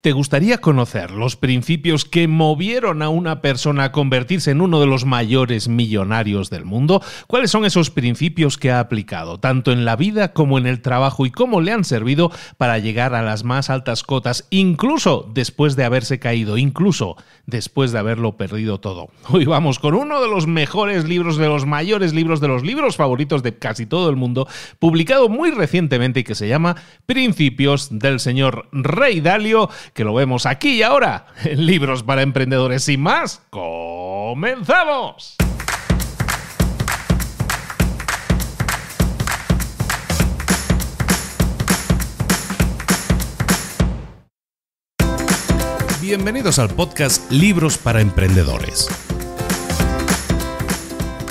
¿Te gustaría conocer los principios que movieron a una persona a convertirse en uno de los mayores millonarios del mundo? ¿Cuáles son esos principios que ha aplicado, tanto en la vida como en el trabajo, y cómo le han servido para llegar a las más altas cotas, incluso después de haberse caído, incluso después de haberlo perdido todo? Hoy vamos con uno de los mejores libros, de los mayores libros, de los libros favoritos de casi todo el mundo, publicado muy recientemente y que se llama Principios del señor Rey Dalio que lo vemos aquí y ahora en Libros para Emprendedores. y más, comenzamos. Bienvenidos al podcast Libros para Emprendedores.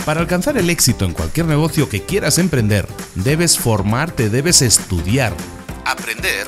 Para alcanzar el éxito en cualquier negocio que quieras emprender, debes formarte, debes estudiar, aprender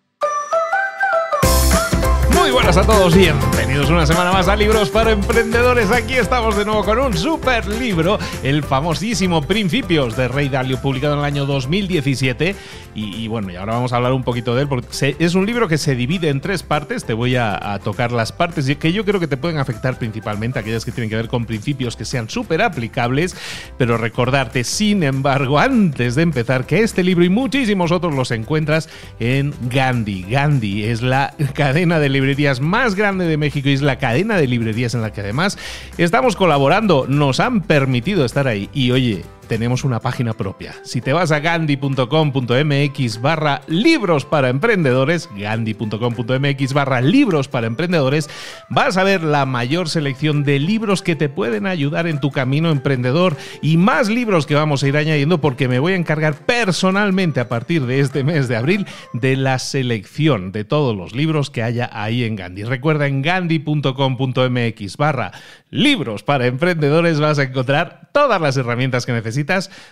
Muy buenas a todos, y bienvenidos una semana más a Libros para Emprendedores. Aquí estamos de nuevo con un super libro, el famosísimo Principios de Rey Dalio, publicado en el año 2017. Y, bueno, y ahora vamos a hablar un poquito de él, porque es un libro que se divide en tres partes. Te voy a, tocar las partes que yo creo que te pueden afectar principalmente, aquellas que tienen que ver con principios que sean súper aplicables. Pero recordarte, sin embargo, antes de empezar, que este libro y muchísimos otros los encuentras en Gandhi. Gandhi es la cadena de librerías más grande de México y es la cadena de librerías en la que además estamos colaborando. Nos han permitido estar ahí. Y oye, tenemos una página propia. Si te vas a gandhi.com.mx barra libros para emprendedores, gandhi.com.mx barra libros para emprendedores, vas a ver la mayor selección de libros que te pueden ayudar en tu camino emprendedor y más libros que vamos a ir añadiendo porque me voy a encargar personalmente a partir de este mes de abril de la selección de todos los libros que haya ahí en Gandhi. Recuerda en gandhi.com.mx barra libros para emprendedores vas a encontrar todas las herramientas que necesitas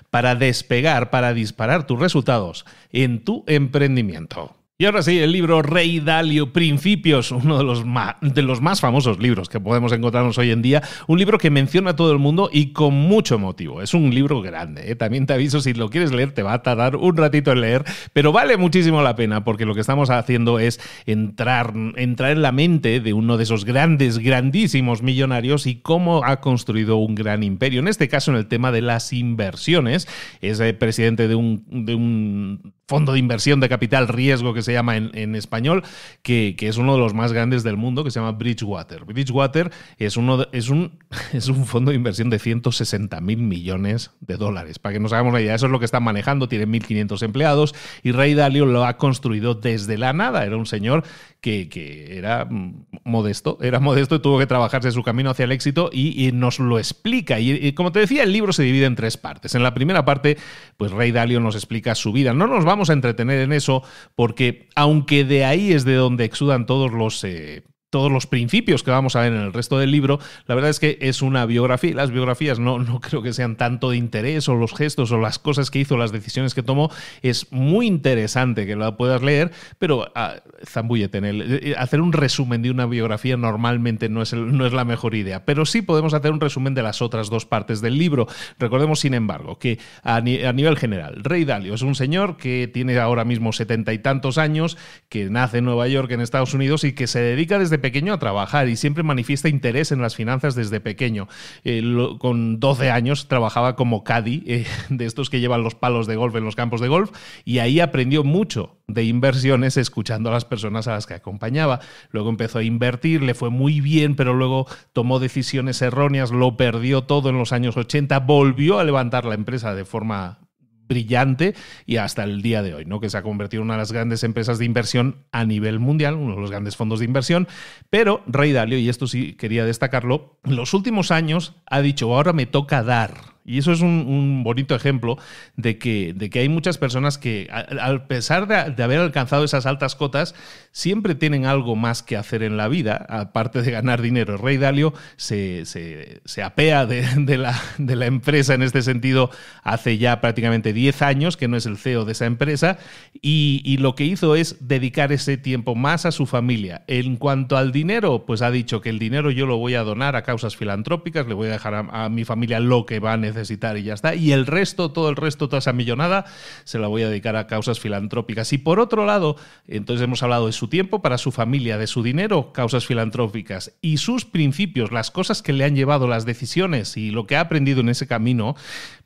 para despegar, para disparar tus resultados en tu emprendimiento. Y ahora sí, el libro Rey Dalio Principios, uno de los, más, de los más famosos libros que podemos encontrarnos hoy en día, un libro que menciona a todo el mundo y con mucho motivo. Es un libro grande, ¿eh? también te aviso, si lo quieres leer te va a tardar un ratito en leer, pero vale muchísimo la pena porque lo que estamos haciendo es entrar, entrar en la mente de uno de esos grandes, grandísimos millonarios y cómo ha construido un gran imperio. En este caso, en el tema de las inversiones, es eh, presidente de un, de un fondo de inversión de capital riesgo que se llama en, español, que, es uno de los más grandes del mundo, que se llama Bridgewater. Bridgewater es, uno es, un, es un fondo de inversión de 160 mil millones de dólares. Para que nos hagamos la idea, eso es lo que están manejando, tiene 1.500 empleados y Ray Dalio lo ha construido desde la nada. Era un señor que, era modesto, era modesto y tuvo que trabajarse su camino hacia el éxito y, nos lo explica. Y, como te decía, el libro se divide en tres partes. En la primera parte, pues Ray Dalio nos explica su vida. No nos vamos a entretener en eso, porque aunque de ahí es de donde exudan todos los eh, todos los principios que vamos a ver en el resto del libro, la verdad es que es una biografía. Las biografías no, no creo que sean tanto de interés o los gestos o las cosas que hizo, las decisiones que tomó. Es muy interesante que la puedas leer, pero ah, zambullete en él eh, eh, hacer un resumen de una biografía normalmente no es, no es la mejor idea, pero sí podemos hacer un resumen de las otras dos partes del libro. Recordemos, sin embargo, que a, a nivel general, Rey Dalio es un señor que tiene ahora mismo setenta y tantos años, que nace en Nueva York, en Estados Unidos, y que se dedica desde pequeño a trabajar y siempre manifiesta interés en las finanzas desde pequeño. Eh, con 12 años trabajaba como caddy, eh, de estos que llevan los palos de golf en los campos de golf, y ahí aprendió mucho de inversiones escuchando a las personas a las que acompañaba. Luego empezó a invertir, le fue muy bien, pero luego tomó decisiones erróneas, lo perdió todo en los años 80, volvió a levantar la empresa de forma brillante y hasta el día de hoy, ¿no? que se ha convertido en una de las grandes empresas de inversión a nivel mundial, uno de los grandes fondos de inversión. Pero Rey Dalio, y esto sí quería destacarlo, en los últimos años ha dicho, ahora me toca dar. Y eso es un, bonito ejemplo de que, de que, hay muchas personas que, a pesar de, haber alcanzado esas altas cotas, siempre tienen algo más que hacer en la vida, aparte de ganar dinero. Rey Dalio se, apea de, la, de la empresa en este sentido hace ya prácticamente 10 años, que no es el CEO de esa empresa, y, lo que hizo es dedicar ese tiempo más a su familia. En cuanto al dinero, pues ha dicho que el dinero yo lo voy a donar a causas filantrópicas, le voy a dejar a, a mi familia lo que va a necesitar necesitar y ya está. Y el resto, todo el resto, toda esa millonada, se la voy a dedicar a causas filantrópicas. Y por otro lado, entonces hemos hablado de su tiempo para su familia, de su dinero, causas filantrópicas y sus principios, las cosas que le han llevado, las decisiones y lo que ha aprendido en ese camino,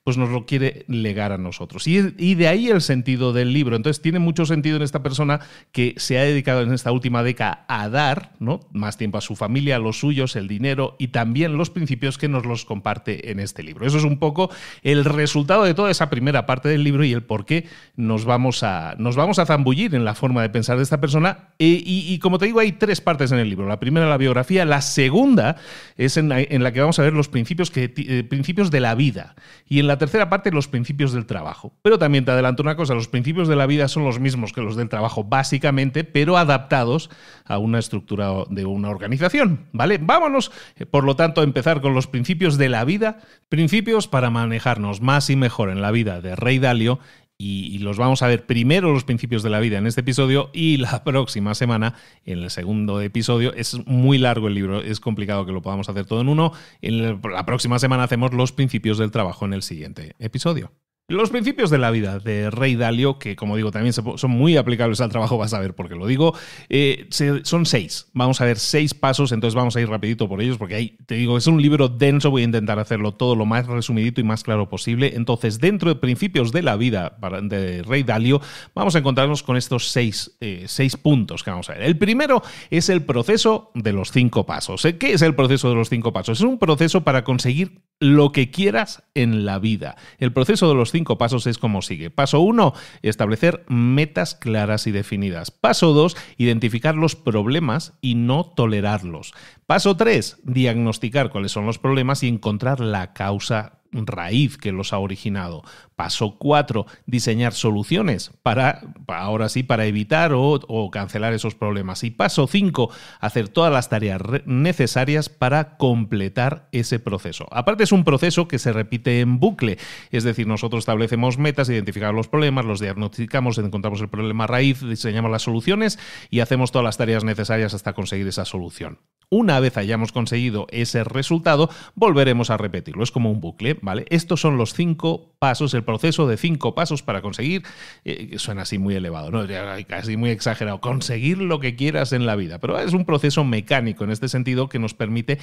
pues nos lo quiere legar a nosotros. Y, de ahí el sentido del libro. Entonces tiene mucho sentido en esta persona que se ha dedicado en esta última década a dar ¿no? más tiempo a su familia, a los suyos, el dinero y también los principios que nos los comparte en este libro. Eso es un poco el resultado de toda esa primera parte del libro y el por qué nos vamos a, nos vamos a zambullir en la forma de pensar de esta persona. E, y, como te digo, hay tres partes en el libro. La primera, la biografía. La segunda es en la, que vamos a ver los principios, que, eh, principios de la vida. Y en la tercera parte, los principios del trabajo. Pero también te adelanto una cosa, los principios de la vida son los mismos que los del trabajo, básicamente, pero adaptados a una estructura de una organización, ¿vale? Vámonos, eh, por lo tanto, a empezar con los principios de la vida, principios para manejarnos más y mejor en la vida de Rey Dalio y, los vamos a ver primero los principios de la vida en este episodio y la próxima semana en el segundo episodio. Es muy largo el libro, es complicado que lo podamos hacer todo en uno. En la próxima semana hacemos los principios del trabajo en el siguiente episodio. Los principios de la vida de Rey Dalio, que como digo también son muy aplicables al trabajo, vas a ver qué lo digo, eh, son seis. Vamos a ver seis pasos, entonces vamos a ir rapidito por ellos porque ahí te digo, es un libro denso, voy a intentar hacerlo todo lo más resumidito y más claro posible. Entonces, dentro de principios de la vida de Rey Dalio, vamos a encontrarnos con estos seis, eh, seis puntos que vamos a ver. El primero es el proceso de los cinco pasos. ¿Eh? ¿Qué es el proceso de los cinco pasos? Es un proceso para conseguir lo que quieras en la vida. El proceso de los cinco pasos es como sigue. Paso uno, establecer metas claras y definidas. Paso dos, identificar los problemas y no tolerarlos. Paso tres, diagnosticar cuáles son los problemas y encontrar la causa raíz que los ha originado. Paso 4, diseñar soluciones para, ahora sí, para evitar o, o cancelar esos problemas. Y paso 5, hacer todas las tareas necesarias para completar ese proceso. Aparte es un proceso que se repite en bucle, es decir, nosotros establecemos metas, identificamos los problemas, los diagnosticamos, encontramos el problema raíz, diseñamos las soluciones y hacemos todas las tareas necesarias hasta conseguir esa solución. Una vez hayamos conseguido ese resultado, volveremos a repetirlo. Es como un bucle, ¿vale? Estos son los cinco pasos, el proceso de cinco pasos para conseguir, eh, suena así muy elevado, ¿no? casi muy exagerado, conseguir lo que quieras en la vida, pero es un proceso mecánico en este sentido que nos permite eh,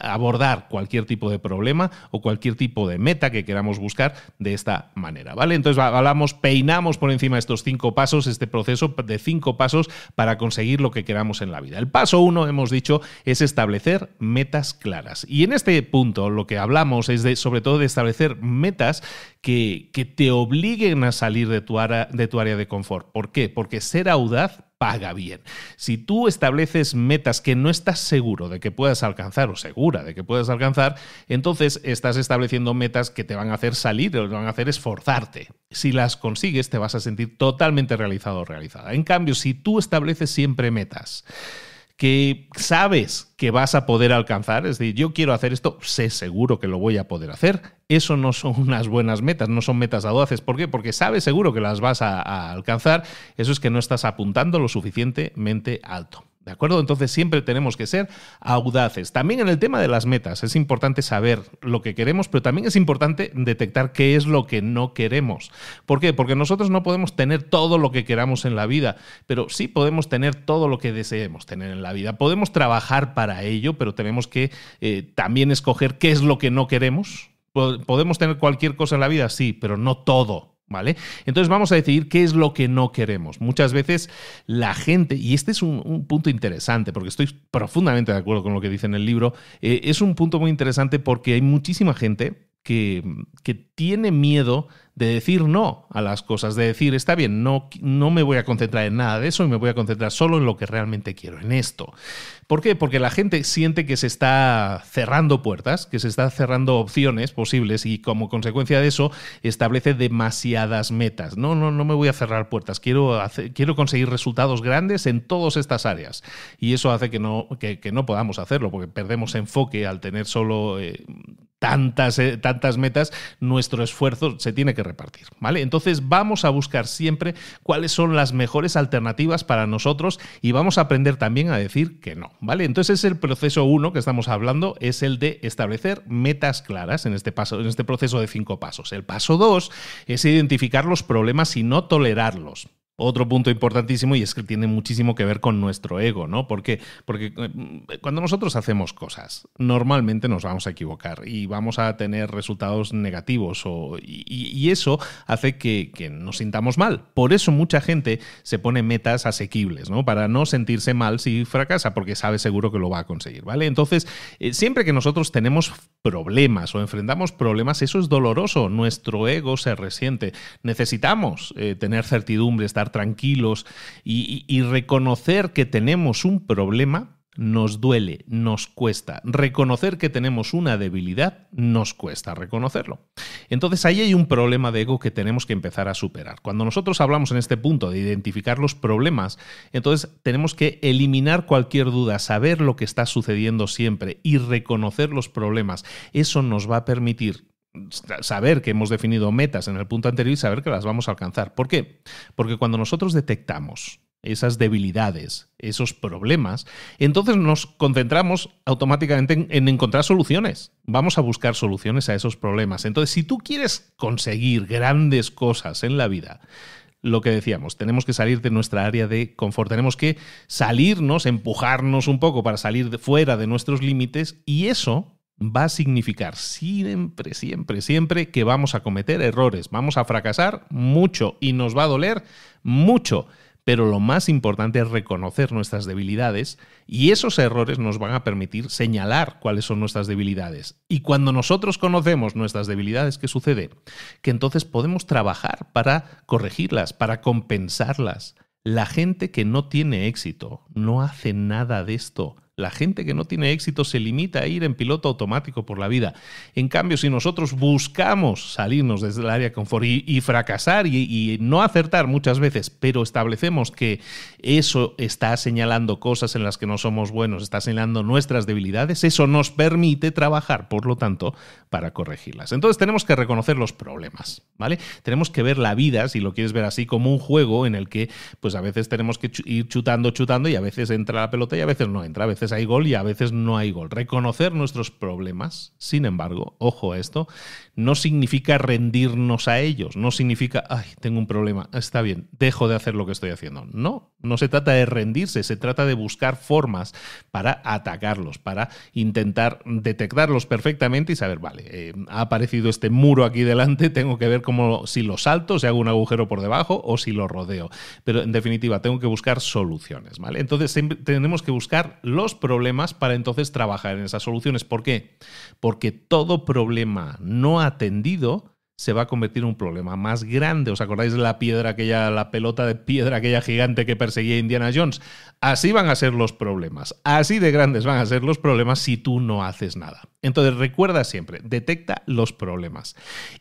abordar cualquier tipo de problema o cualquier tipo de meta que queramos buscar de esta manera, ¿vale? Entonces hablamos, peinamos por encima estos cinco pasos, este proceso de cinco pasos para conseguir lo que queramos en la vida. El paso uno, hemos dicho, es establecer metas claras. Y en este punto lo que hablamos es de, sobre todo de establecer metas que, que te obliguen a salir de tu, de tu área de confort. ¿Por qué? Porque ser audaz paga bien. Si tú estableces metas que no estás seguro de que puedas alcanzar o segura de que puedas alcanzar, entonces estás estableciendo metas que te van a hacer salir o te van a hacer esforzarte. Si las consigues te vas a sentir totalmente realizado o realizada. En cambio, si tú estableces siempre metas, que sabes que vas a poder alcanzar, es decir, yo quiero hacer esto, sé seguro que lo voy a poder hacer. Eso no son unas buenas metas, no son metas audaces. ¿Por qué? Porque sabes seguro que las vas a alcanzar. Eso es que no estás apuntando lo suficientemente alto. ¿De acuerdo? Entonces siempre tenemos que ser audaces. También en el tema de las metas es importante saber lo que queremos, pero también es importante detectar qué es lo que no queremos. ¿Por qué? Porque nosotros no podemos tener todo lo que queramos en la vida, pero sí podemos tener todo lo que deseemos tener en la vida. Podemos trabajar para ello, pero tenemos que eh, también escoger qué es lo que no queremos. ¿Podemos tener cualquier cosa en la vida? Sí, pero no todo. Entonces vamos a decidir qué es lo que no queremos. Muchas veces la gente, y este es un, punto interesante, porque estoy profundamente de acuerdo con lo que dice en el libro, eh, es un punto muy interesante porque hay muchísima gente Mm, que, tiene miedo de decir no a las cosas, de decir, está bien, no, no me voy a concentrar en nada de eso y me voy a concentrar solo en lo que realmente quiero, en esto. ¿Por qué? Porque la gente siente que se está cerrando puertas, que se está cerrando opciones posibles y como consecuencia de eso establece demasiadas metas. No, no, no me voy a cerrar puertas, quiero, quiero conseguir resultados grandes en todas estas áreas. Y eso hace que no, no podamos hacerlo, porque perdemos enfoque al tener solo... Eh, tantas, eh, tantas metas, nuestro esfuerzo se tiene que repartir, ¿vale? Entonces vamos a buscar siempre cuáles son las mejores alternativas para nosotros y vamos a aprender también a decir que no, ¿vale? Entonces el proceso uno que estamos hablando es el de establecer metas claras en este, paso, en este proceso de cinco pasos. El paso dos es identificar los problemas y no tolerarlos. Otro punto importantísimo y es que tiene muchísimo que ver con nuestro ego, ¿no? Porque, porque eh, cuando nosotros hacemos cosas, normalmente nos vamos a equivocar y vamos a tener resultados negativos o, y, eso hace que, nos sintamos mal. Por eso mucha gente se pone metas asequibles, ¿no? Para no sentirse mal si fracasa, porque sabe seguro que lo va a conseguir, ¿vale? Entonces, eh, siempre que nosotros tenemos problemas o enfrentamos problemas, eso es doloroso, nuestro ego se resiente. Necesitamos eh, tener certidumbre, estar tranquilos y, y reconocer que tenemos un problema nos duele, nos cuesta. Reconocer que tenemos una debilidad nos cuesta reconocerlo. Entonces ahí hay un problema de ego que tenemos que empezar a superar. Cuando nosotros hablamos en este punto de identificar los problemas, entonces tenemos que eliminar cualquier duda, saber lo que está sucediendo siempre y reconocer los problemas. Eso nos va a permitir saber que hemos definido metas en el punto anterior y saber que las vamos a alcanzar. ¿Por qué? Porque cuando nosotros detectamos esas debilidades, esos problemas, entonces nos concentramos automáticamente en, encontrar soluciones. Vamos a buscar soluciones a esos problemas. Entonces, si tú quieres conseguir grandes cosas en la vida, lo que decíamos, tenemos que salir de nuestra área de confort, tenemos que salirnos, empujarnos un poco para salir fuera de nuestros límites y eso va a significar siempre, siempre, siempre que vamos a cometer errores, vamos a fracasar mucho y nos va a doler mucho. Pero lo más importante es reconocer nuestras debilidades y esos errores nos van a permitir señalar cuáles son nuestras debilidades. Y cuando nosotros conocemos nuestras debilidades, ¿qué sucede? Que entonces podemos trabajar para corregirlas, para compensarlas. La gente que no tiene éxito no hace nada de esto la gente que no tiene éxito se limita a ir en piloto automático por la vida. En cambio, si nosotros buscamos salirnos desde el área de confort y, fracasar y, y, no acertar muchas veces, pero establecemos que eso está señalando cosas en las que no somos buenos, está señalando nuestras debilidades, eso nos permite trabajar, por lo tanto, para corregirlas. Entonces tenemos que reconocer los problemas, ¿vale? Tenemos que ver la vida, si lo quieres ver así, como un juego en el que pues a veces tenemos que ir chutando, chutando y a veces entra la pelota y a veces no entra, a veces hay gol y a veces no hay gol. Reconocer nuestros problemas, sin embargo, ojo a esto, no significa rendirnos a ellos, no significa, ay, tengo un problema, está bien, dejo de hacer lo que estoy haciendo. No, no se trata de rendirse, se trata de buscar formas para atacarlos, para intentar detectarlos perfectamente y saber, vale, eh, ha aparecido este muro aquí delante, tengo que ver cómo, si lo salto, si hago un agujero por debajo o si lo rodeo. Pero en definitiva, tengo que buscar soluciones, ¿vale? Entonces tenemos que buscar los problemas para entonces trabajar en esas soluciones. ¿Por qué? Porque todo problema no ha atendido, se va a convertir en un problema más grande. ¿Os acordáis de la piedra aquella, la pelota de piedra aquella gigante que perseguía Indiana Jones? Así van a ser los problemas. Así de grandes van a ser los problemas si tú no haces nada. Entonces recuerda siempre, detecta los problemas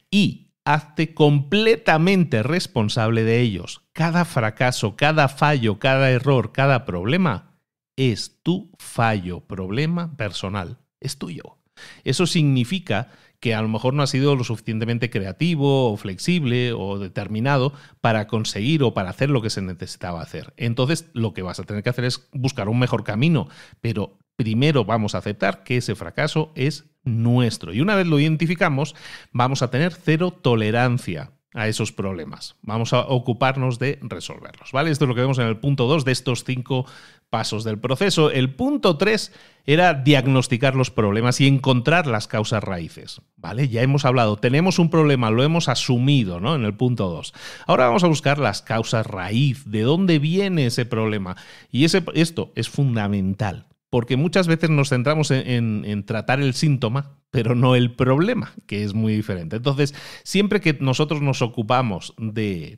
y hazte completamente responsable de ellos. Cada fracaso, cada fallo, cada error, cada problema es tu fallo, problema personal. Es tuyo. Eso significa que a lo mejor no ha sido lo suficientemente creativo o flexible o determinado para conseguir o para hacer lo que se necesitaba hacer. Entonces lo que vas a tener que hacer es buscar un mejor camino, pero primero vamos a aceptar que ese fracaso es nuestro. Y una vez lo identificamos, vamos a tener cero tolerancia a esos problemas. Vamos a ocuparnos de resolverlos, ¿vale? Esto es lo que vemos en el punto 2 de estos cinco pasos del proceso. El punto 3 era diagnosticar los problemas y encontrar las causas raíces, ¿vale? Ya hemos hablado, tenemos un problema, lo hemos asumido, ¿no? En el punto 2. Ahora vamos a buscar las causas raíz, de dónde viene ese problema. Y ese, esto es fundamental porque muchas veces nos centramos en, tratar el síntoma, pero no el problema, que es muy diferente. Entonces, siempre que nosotros nos ocupamos del,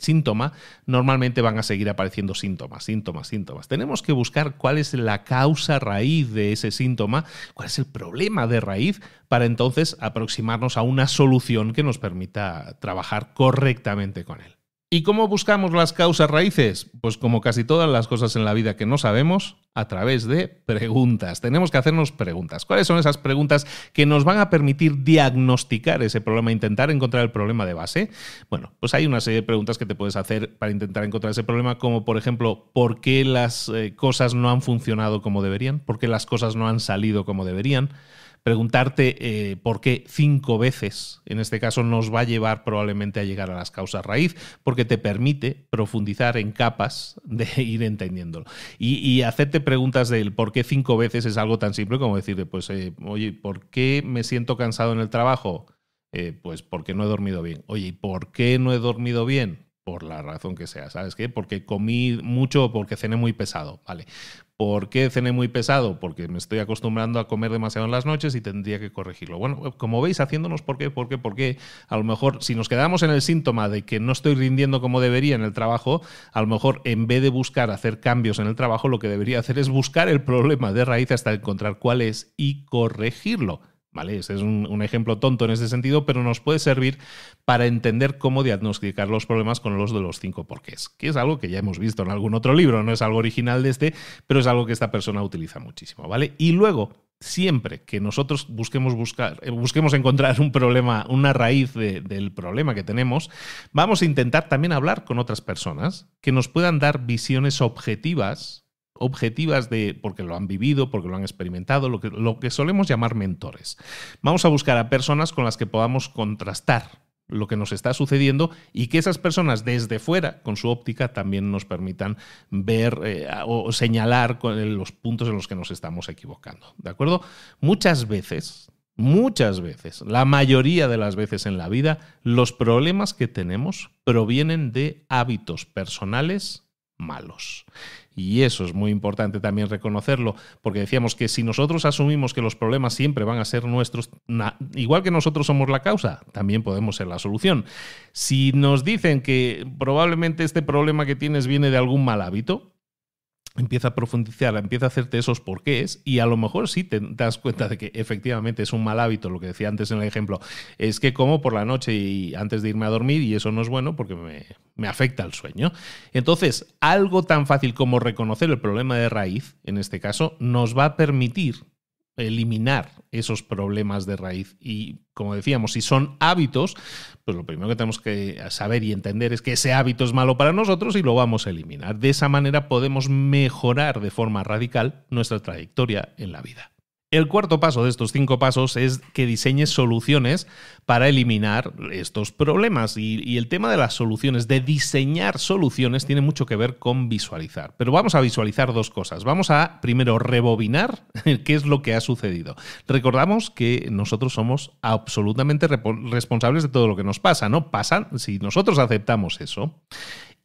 síntoma, normalmente van a seguir apareciendo síntomas, síntomas, síntomas. Tenemos que buscar cuál es la causa raíz de ese síntoma, cuál es el problema de raíz, para entonces aproximarnos a una solución que nos permita trabajar correctamente con él. ¿Y cómo buscamos las causas raíces? Pues como casi todas las cosas en la vida que no sabemos, a través de preguntas. Tenemos que hacernos preguntas. ¿Cuáles son esas preguntas que nos van a permitir diagnosticar ese problema, intentar encontrar el problema de base? Bueno, pues hay una serie de preguntas que te puedes hacer para intentar encontrar ese problema, como por ejemplo, ¿por qué las eh, cosas no han funcionado como deberían? ¿Por qué las cosas no han salido como deberían? preguntarte eh, por qué cinco veces, en este caso, nos va a llevar probablemente a llegar a las causas raíz, porque te permite profundizar en capas de ir entendiéndolo. Y, hacerte preguntas del por qué cinco veces es algo tan simple como decirle, pues, eh, oye, ¿por qué me siento cansado en el trabajo? Eh, pues porque no he dormido bien. Oye, ¿y por qué no he dormido bien? por la razón que sea, ¿sabes qué? Porque comí mucho o porque cené muy pesado, ¿vale? ¿Por qué cené muy pesado? Porque me estoy acostumbrando a comer demasiado en las noches y tendría que corregirlo. Bueno, como veis, haciéndonos por qué, por qué, por qué, a lo mejor si nos quedamos en el síntoma de que no estoy rindiendo como debería en el trabajo, a lo mejor en vez de buscar hacer cambios en el trabajo, lo que debería hacer es buscar el problema de raíz hasta encontrar cuál es y corregirlo es un, ejemplo tonto en ese sentido, pero nos puede servir para entender cómo diagnosticar los problemas con los de los cinco porqués, que es algo que ya hemos visto en algún otro libro, no es algo original de este, pero es algo que esta persona utiliza muchísimo, ¿vale? Y luego, siempre que nosotros busquemos, buscar, eh, busquemos encontrar un problema, una raíz del problema que tenemos, vamos a intentar también hablar con otras personas que nos puedan dar visiones objetivas objetivas de porque lo han vivido, porque lo han experimentado, lo que, lo que solemos llamar mentores. Vamos a buscar a personas con las que podamos contrastar lo que nos está sucediendo y que esas personas desde fuera, con su óptica, también nos permitan ver eh, o señalar los puntos en los que nos estamos equivocando. ¿De acuerdo? Muchas veces, muchas veces, la mayoría de las veces en la vida, los problemas que tenemos provienen de hábitos personales malos. Y eso es muy importante también reconocerlo, porque decíamos que si nosotros asumimos que los problemas siempre van a ser nuestros, igual que nosotros somos la causa, también podemos ser la solución. Si nos dicen que probablemente este problema que tienes viene de algún mal hábito, empieza a profundizar, empieza a hacerte esos porqués y a lo mejor sí te das cuenta de que efectivamente es un mal hábito, lo que decía antes en el ejemplo, es que como por la noche y antes de irme a dormir y eso no es bueno porque me, me afecta el sueño. Entonces, algo tan fácil como reconocer el problema de raíz, en este caso, nos va a permitir eliminar esos problemas de raíz. Y como decíamos, si son hábitos, pues lo primero que tenemos que saber y entender es que ese hábito es malo para nosotros y lo vamos a eliminar. De esa manera podemos mejorar de forma radical nuestra trayectoria en la vida. El cuarto paso de estos cinco pasos es que diseñes soluciones para eliminar estos problemas. Y, el tema de las soluciones, de diseñar soluciones, tiene mucho que ver con visualizar. Pero vamos a visualizar dos cosas. Vamos a primero rebobinar qué es lo que ha sucedido. Recordamos que nosotros somos absolutamente responsables de todo lo que nos pasa, ¿no? Pasa si nosotros aceptamos eso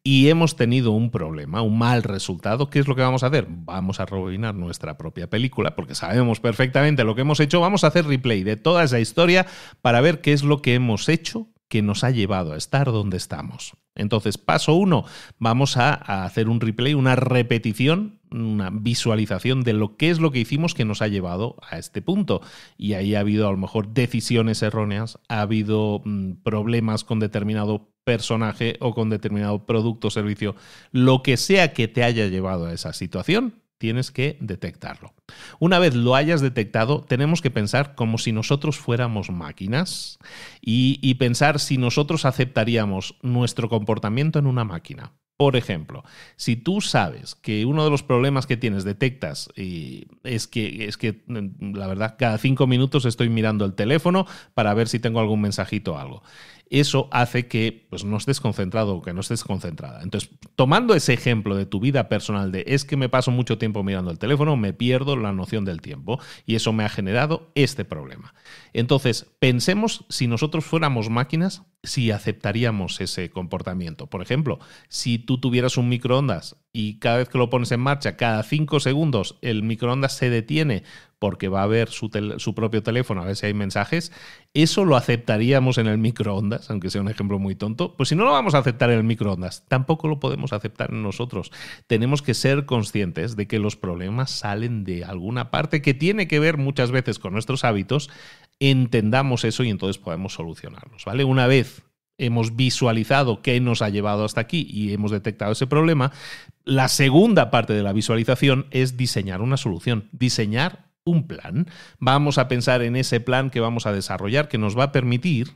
y hemos tenido un problema, un mal resultado, ¿qué es lo que vamos a hacer? Vamos a arruinar nuestra propia película, porque sabemos perfectamente lo que hemos hecho, vamos a hacer replay de toda esa historia para ver qué es lo que hemos hecho que nos ha llevado a estar donde estamos. Entonces, paso uno, vamos a, hacer un replay, una repetición una visualización de lo que es lo que hicimos que nos ha llevado a este punto. Y ahí ha habido a lo mejor decisiones erróneas, ha habido mm, problemas con determinado personaje o con determinado producto o servicio. Lo que sea que te haya llevado a esa situación, tienes que detectarlo. Una vez lo hayas detectado, tenemos que pensar como si nosotros fuéramos máquinas y, pensar si nosotros aceptaríamos nuestro comportamiento en una máquina. Por ejemplo, si tú sabes que uno de los problemas que tienes detectas y es que es que mm, la verdad cada cinco minutos estoy mirando el teléfono para ver si tengo algún mensajito o algo eso hace que pues, no estés concentrado o que no estés concentrada. Entonces, tomando ese ejemplo de tu vida personal de es que me paso mucho tiempo mirando el teléfono, me pierdo la noción del tiempo y eso me ha generado este problema. Entonces, pensemos si nosotros fuéramos máquinas si aceptaríamos ese comportamiento. Por ejemplo, si tú tuvieras un microondas y cada vez que lo pones en marcha, cada cinco segundos, el microondas se detiene porque va a ver su, su, propio teléfono a ver si hay mensajes, eso lo aceptaríamos en el microondas, aunque sea un ejemplo muy tonto, pues si no lo vamos a aceptar en el microondas, tampoco lo podemos aceptar nosotros. Tenemos que ser conscientes de que los problemas salen de alguna parte que tiene que ver muchas veces con nuestros hábitos entendamos eso y entonces podemos solucionarlos, ¿vale? Una vez hemos visualizado qué nos ha llevado hasta aquí y hemos detectado ese problema, la segunda parte de la visualización es diseñar una solución, diseñar un plan. Vamos a pensar en ese plan que vamos a desarrollar que nos va a permitir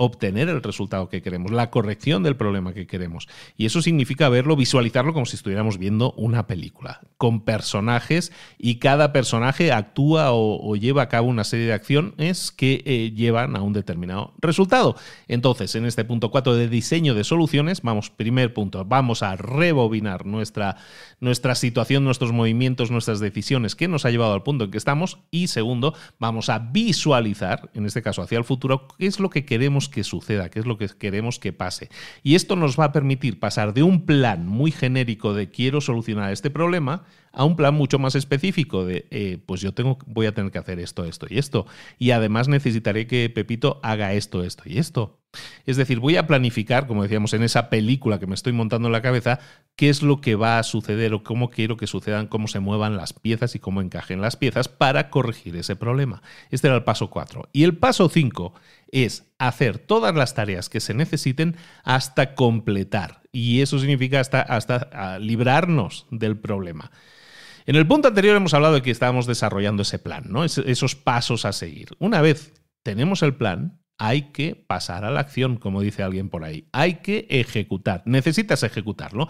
obtener el resultado que queremos, la corrección del problema que queremos. Y eso significa verlo, visualizarlo como si estuviéramos viendo una película, con personajes y cada personaje actúa o, lleva a cabo una serie de acciones que eh, llevan a un determinado resultado. Entonces, en este punto 4 de diseño de soluciones, vamos, primer punto, vamos a rebobinar nuestra, nuestra situación, nuestros movimientos, nuestras decisiones qué nos ha llevado al punto en que estamos. Y segundo, vamos a visualizar, en este caso hacia el futuro, qué es lo que queremos que suceda, qué es lo que queremos que pase. Y esto nos va a permitir pasar de un plan muy genérico de quiero solucionar este problema a un plan mucho más específico de eh, pues yo tengo, voy a tener que hacer esto, esto y esto. Y además necesitaré que Pepito haga esto, esto y esto. Es decir, voy a planificar, como decíamos, en esa película que me estoy montando en la cabeza, qué es lo que va a suceder o cómo quiero que sucedan, cómo se muevan las piezas y cómo encajen las piezas para corregir ese problema. Este era el paso 4. Y el paso 5 es hacer todas las tareas que se necesiten hasta completar. Y eso significa hasta, ah, librarnos del problema. En el punto anterior hemos hablado de que estábamos desarrollando ese plan, esos pasos a seguir. Una vez tenemos el plan, hay que pasar a la acción, como dice alguien por ahí. Hay que ejecutar. Necesitas ejecutarlo.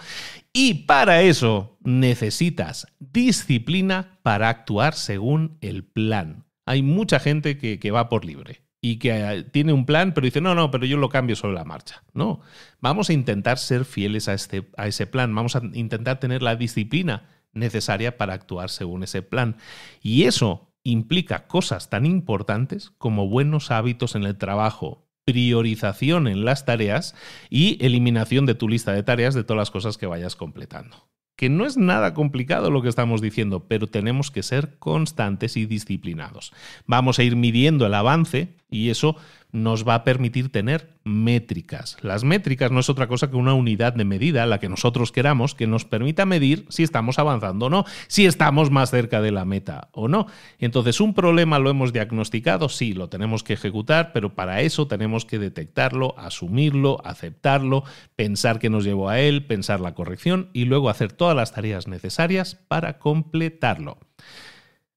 Y para eso necesitas disciplina para actuar según el plan. Hay mucha gente que va por libre y que eh, tiene un plan, pero dice, no, no, pero yo lo cambio sobre la marcha. No, vamos a intentar ser fieles a, este, a ese plan, vamos a intentar tener la disciplina necesaria para actuar según ese plan. Y eso implica cosas tan importantes como buenos hábitos en el trabajo, priorización en las tareas y eliminación de tu lista de tareas de todas las cosas que vayas completando que no es nada complicado lo que estamos diciendo, pero tenemos que ser constantes y disciplinados. Vamos a ir midiendo el avance y eso nos va a permitir tener métricas. Las métricas no es otra cosa que una unidad de medida, la que nosotros queramos, que nos permita medir si estamos avanzando o no, si estamos más cerca de la meta o no. Entonces, un problema lo hemos diagnosticado, sí, lo tenemos que ejecutar, pero para eso tenemos que detectarlo, asumirlo, aceptarlo, pensar que nos llevó a él, pensar la corrección y luego hacer todas las tareas necesarias para completarlo.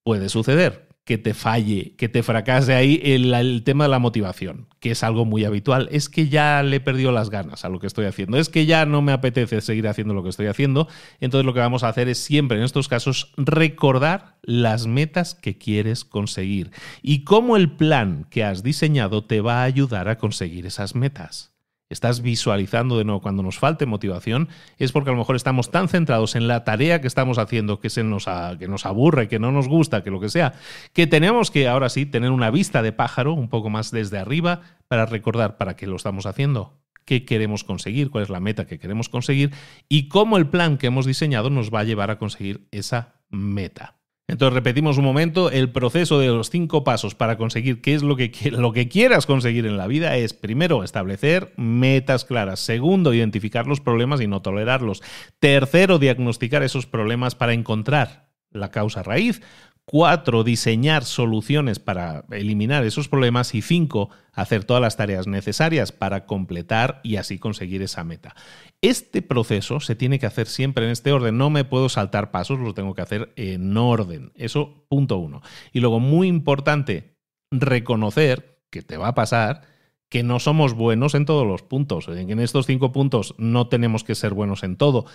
Puede suceder que te falle, que te fracase ahí el, tema de la motivación, que es algo muy habitual. Es que ya le he perdido las ganas a lo que estoy haciendo, es que ya no me apetece seguir haciendo lo que estoy haciendo. Entonces lo que vamos a hacer es siempre en estos casos recordar las metas que quieres conseguir y cómo el plan que has diseñado te va a ayudar a conseguir esas metas estás visualizando de nuevo cuando nos falte motivación, es porque a lo mejor estamos tan centrados en la tarea que estamos haciendo que, se nos, que nos aburre, que no nos gusta, que lo que sea, que tenemos que ahora sí tener una vista de pájaro un poco más desde arriba para recordar para qué lo estamos haciendo qué queremos conseguir, cuál es la meta que queremos conseguir y cómo el plan que hemos diseñado nos va a llevar a conseguir esa meta. Entonces repetimos un momento, el proceso de los cinco pasos para conseguir qué es lo que, lo que quieras conseguir en la vida es primero establecer metas claras, segundo identificar los problemas y no tolerarlos, tercero diagnosticar esos problemas para encontrar la causa raíz, Cuatro, diseñar soluciones para eliminar esos problemas. Y cinco, hacer todas las tareas necesarias para completar y así conseguir esa meta. Este proceso se tiene que hacer siempre en este orden. No me puedo saltar pasos, lo tengo que hacer en orden. Eso, punto uno. Y luego, muy importante, reconocer que te va a pasar que no somos buenos en todos los puntos. En estos cinco puntos no tenemos que ser buenos en todo.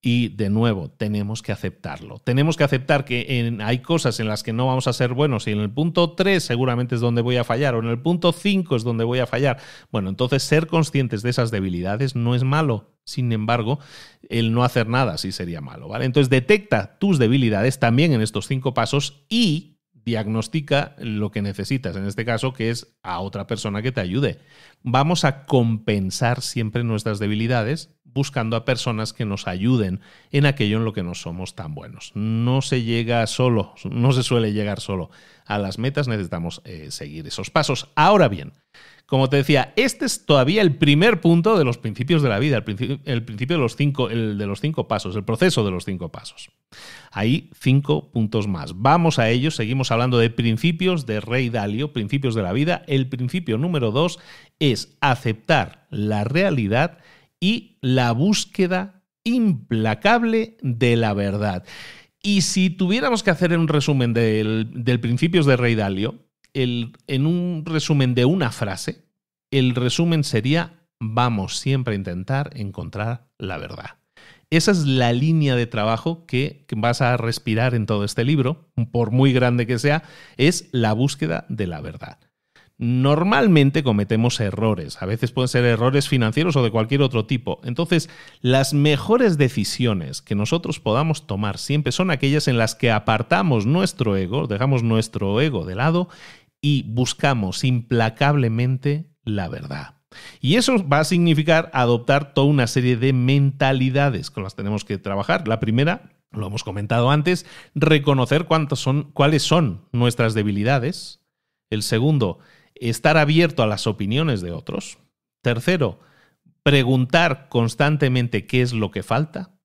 Y de nuevo, tenemos que aceptarlo. Tenemos que aceptar que hay cosas en las que no vamos a ser buenos y en el punto 3 seguramente es donde voy a fallar o en el punto 5 es donde voy a fallar. Bueno, entonces ser conscientes de esas debilidades no es malo. Sin embargo, el no hacer nada sí sería malo, ¿vale? Entonces detecta tus debilidades también en estos cinco pasos y diagnostica lo que necesitas, en este caso, que es a otra persona que te ayude. Vamos a compensar siempre nuestras debilidades buscando a personas que nos ayuden en aquello en lo que no somos tan buenos. No se llega solo, no se suele llegar solo a las metas, necesitamos eh, seguir esos pasos. Ahora bien, como te decía, este es todavía el primer punto de los principios de la vida, el principio, de, los cinco, de los pasos, el proceso de los cinco pasos. Hay cinco puntos más. Vamos a ellos, seguimos hablando de principios de Rey Dalio, principios de la vida. El principio número dos es aceptar la realidad y la búsqueda implacable de la verdad. Y si tuviéramos que hacer un resumen del, Principios de Rey Dalio, en un resumen de una frase, el resumen sería, vamos siempre a intentar encontrar la verdad. Esa es la línea de trabajo que vas a respirar en todo este libro, por muy grande que sea, es la búsqueda de la verdad normalmente cometemos errores. A veces pueden ser errores financieros o de cualquier otro tipo. Entonces, las mejores decisiones que nosotros podamos tomar siempre son aquellas en las que apartamos nuestro ego, dejamos nuestro ego de lado y buscamos implacablemente la verdad. Y eso va a significar adoptar toda una serie de mentalidades con las tenemos que trabajar. La primera, lo hemos comentado antes, reconocer son, cuáles son nuestras debilidades. El segundo, estar abierto a las opiniones de otros. Tercero, preguntar constantemente qué es lo que falta.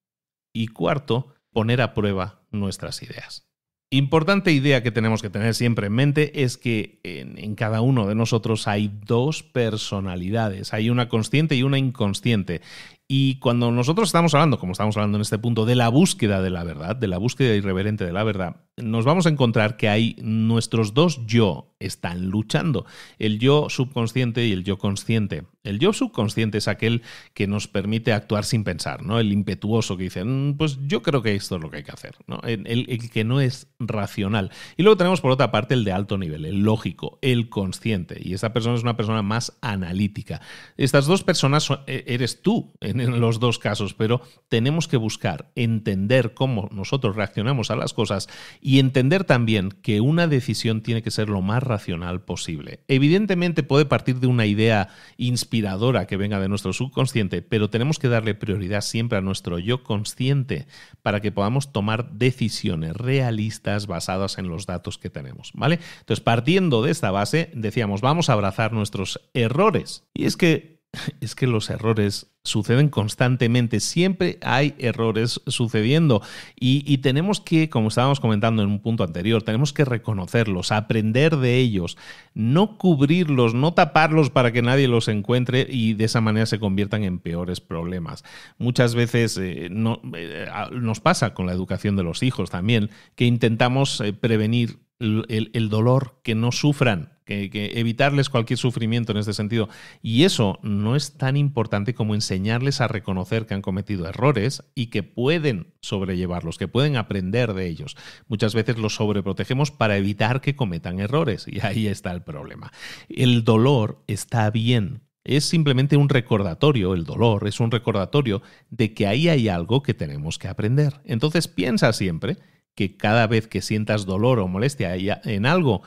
Y cuarto, poner a prueba nuestras ideas. Importante idea que tenemos que tener siempre en mente es que en, en, cada uno de nosotros hay dos personalidades, hay una consciente y una inconsciente. Y cuando nosotros estamos hablando, como estamos hablando en este punto, de la búsqueda de la verdad, de la búsqueda irreverente de la verdad, nos vamos a encontrar que ahí nuestros dos yo están luchando, el yo subconsciente y el yo consciente. El yo subconsciente es aquel que nos permite actuar sin pensar, ¿no? El impetuoso que dice, mm, pues yo creo que esto es lo que hay que hacer, ¿no? El, que no es racional. Y luego tenemos por otra parte el de alto nivel, el lógico, el consciente. Y esa persona es una persona más analítica. Estas dos personas e, eres tú en los dos casos, pero tenemos que buscar entender cómo nosotros reaccionamos a las cosas y entender también que una decisión tiene que ser lo más racional posible. Evidentemente puede partir de una idea inspiradora que venga de nuestro subconsciente, pero tenemos que darle prioridad siempre a nuestro yo consciente para que podamos tomar decisiones realistas basadas en los datos que tenemos, ¿vale? Entonces, partiendo de esta base, decíamos, vamos a abrazar nuestros errores. Y es que es que los errores suceden constantemente, siempre hay errores sucediendo y, tenemos que, como estábamos comentando en un punto anterior, tenemos que reconocerlos, aprender de ellos, no cubrirlos, no taparlos para que nadie los encuentre y de esa manera se conviertan en peores problemas. Muchas veces eh, eh, nos pasa con la educación de los hijos también, que intentamos eh, prevenir el, dolor, que no sufran que, evitarles cualquier sufrimiento en este sentido. Y eso no es tan importante como enseñarles a reconocer que han cometido errores y que pueden sobrellevarlos, que pueden aprender de ellos. Muchas veces los sobreprotegemos para evitar que cometan errores y ahí está el problema. El dolor está bien, es simplemente un recordatorio, el dolor es un recordatorio de que ahí hay algo que tenemos que aprender. Entonces piensa siempre que cada vez que sientas dolor o molestia en algo,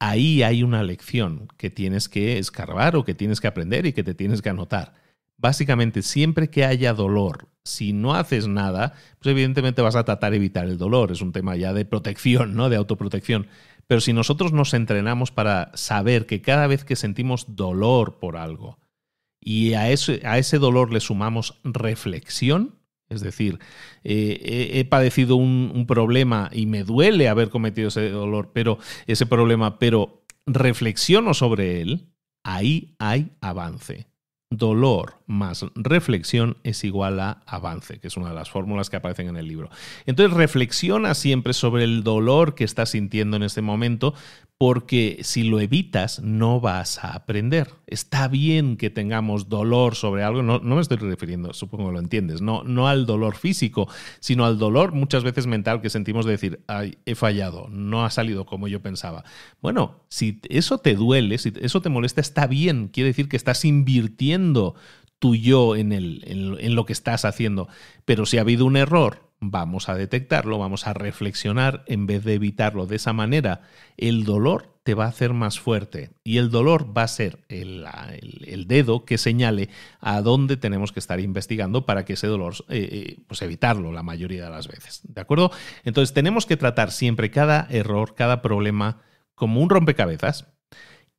ahí hay una lección que tienes que escarbar o que tienes que aprender y que te tienes que anotar. Básicamente, siempre que haya dolor, si no haces nada, pues evidentemente vas a tratar de evitar el dolor. Es un tema ya de protección, ¿no? De autoprotección. Pero si nosotros nos entrenamos para saber que cada vez que sentimos dolor por algo y a ese, a ese dolor le sumamos reflexión, es decir, eh, he, padecido un, un, problema y me duele haber cometido ese dolor, pero ese problema, pero reflexiono sobre él, ahí hay avance dolor más reflexión es igual a avance, que es una de las fórmulas que aparecen en el libro. Entonces reflexiona siempre sobre el dolor que estás sintiendo en este momento, porque si lo evitas no vas a aprender. Está bien que tengamos dolor sobre algo, no, no me estoy refiriendo, supongo que lo entiendes, no, no al dolor físico, sino al dolor muchas veces mental que sentimos de decir, Ay, he fallado, no ha salido como yo pensaba. Bueno, si eso te duele, si eso te molesta, está bien, quiere decir que estás invirtiendo tú tu yo en, lo que estás haciendo. Pero si ha habido un error, vamos a detectarlo, vamos a reflexionar en vez de evitarlo. De esa manera, el dolor te va a hacer más fuerte y el dolor va a ser el, dedo que señale a dónde tenemos que estar investigando para que ese dolor, eh, eh, pues evitarlo la mayoría de las veces. ¿De acuerdo? Entonces tenemos que tratar siempre cada error, cada problema como un rompecabezas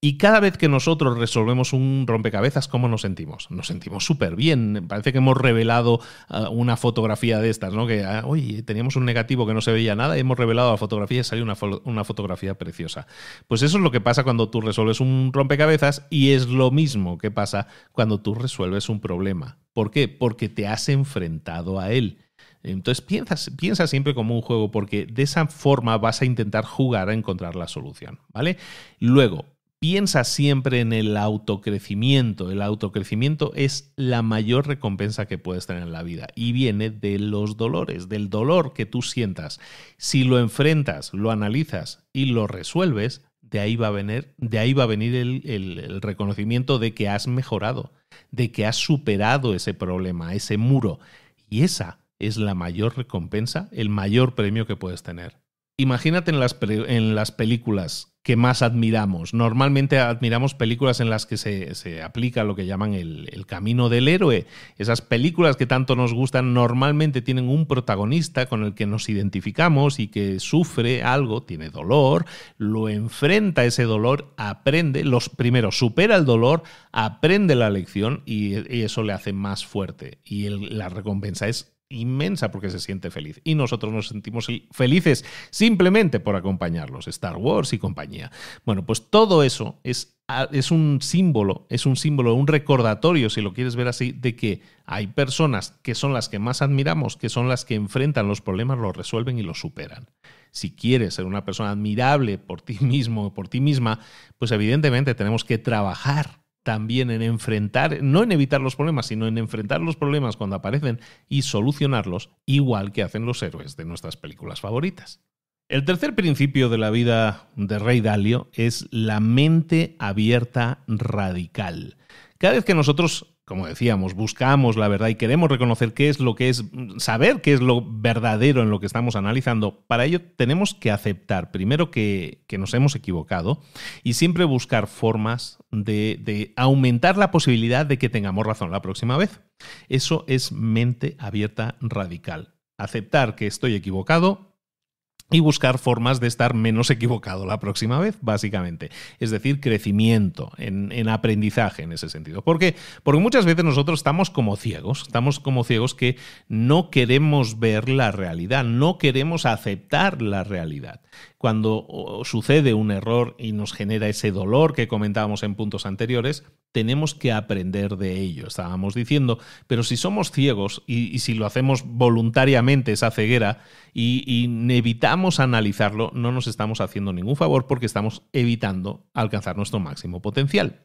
y cada vez que nosotros resolvemos un rompecabezas, ¿cómo nos sentimos? Nos sentimos súper bien. Parece que hemos revelado ah, una fotografía de estas, ¿no? Que, ah, oye, teníamos un negativo que no se veía nada y hemos revelado la fotografía y salió una, una fotografía preciosa. Pues eso es lo que pasa cuando tú resuelves un rompecabezas y es lo mismo que pasa cuando tú resuelves un problema. ¿Por qué? Porque te has enfrentado a él. Entonces piensa, piensa, siempre como un juego porque de esa forma vas a intentar jugar a encontrar la solución, ¿vale? Luego, Piensa siempre en el autocrecimiento. El autocrecimiento es la mayor recompensa que puedes tener en la vida y viene de los dolores, del dolor que tú sientas. Si lo enfrentas, lo analizas y lo resuelves, de ahí va a venir, de ahí va a venir el reconocimiento de que has mejorado, de que has superado ese problema, ese muro. Y esa es la mayor recompensa, el mayor premio que puedes tener imagínate en las, en las películas que más admiramos. Normalmente admiramos películas en las que se, aplica lo que llaman el, camino del héroe. Esas películas que tanto nos gustan normalmente tienen un protagonista con el que nos identificamos y que sufre algo, tiene dolor, lo enfrenta ese dolor, aprende, los primeros supera el dolor, aprende la lección y, eso le hace más fuerte. Y la recompensa es inmensa porque se siente feliz. Y nosotros nos sentimos felices simplemente por acompañarlos, Star Wars y compañía. Bueno, pues todo eso es, es un símbolo, es un símbolo, un recordatorio, si lo quieres ver así, de que hay personas que son las que más admiramos, que son las que enfrentan los problemas, los resuelven y los superan. Si quieres ser una persona admirable por ti mismo o por ti misma, pues evidentemente tenemos que trabajar también en enfrentar, no en evitar los problemas, sino en enfrentar los problemas cuando aparecen y solucionarlos, igual que hacen los héroes de nuestras películas favoritas. El tercer principio de la vida de Rey Dalio es la mente abierta radical. Cada vez que nosotros como decíamos, buscamos la verdad y queremos reconocer qué es lo que es, saber qué es lo verdadero en lo que estamos analizando, para ello tenemos que aceptar primero que, nos hemos equivocado y siempre buscar formas de aumentar la posibilidad de que tengamos razón la próxima vez. Eso es mente abierta radical. Aceptar que estoy equivocado y buscar formas de estar menos equivocado la próxima vez, básicamente. Es decir, crecimiento en, aprendizaje en ese sentido. ¿Por qué? Porque muchas veces nosotros estamos como ciegos, estamos como ciegos que no queremos ver la realidad, no queremos aceptar la realidad. Cuando sucede un error y nos genera ese dolor que comentábamos en puntos anteriores, tenemos que aprender de ello, estábamos diciendo, pero si somos ciegos y si lo hacemos voluntariamente esa ceguera, y, evitamos analizarlo, no nos estamos haciendo ningún favor porque estamos evitando alcanzar nuestro máximo potencial.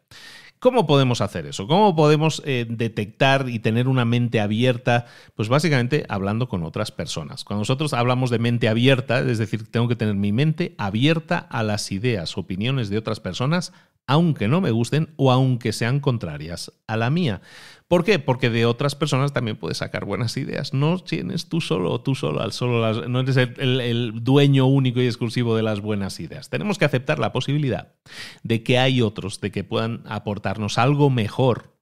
¿Cómo podemos hacer eso? ¿Cómo podemos eh, detectar y tener una mente abierta? Pues básicamente hablando con otras personas. Cuando nosotros hablamos de mente abierta, es decir, tengo que tener mi mente abierta a las ideas, opiniones de otras personas, aunque no me gusten o aunque sean contrarias a la mía. ¿Por qué? Porque de otras personas también puedes sacar buenas ideas. No tienes tú solo, tú solo, al solo no eres el, el, dueño único y exclusivo de las buenas ideas. Tenemos que aceptar la posibilidad de que hay otros, de que puedan aportarnos algo mejor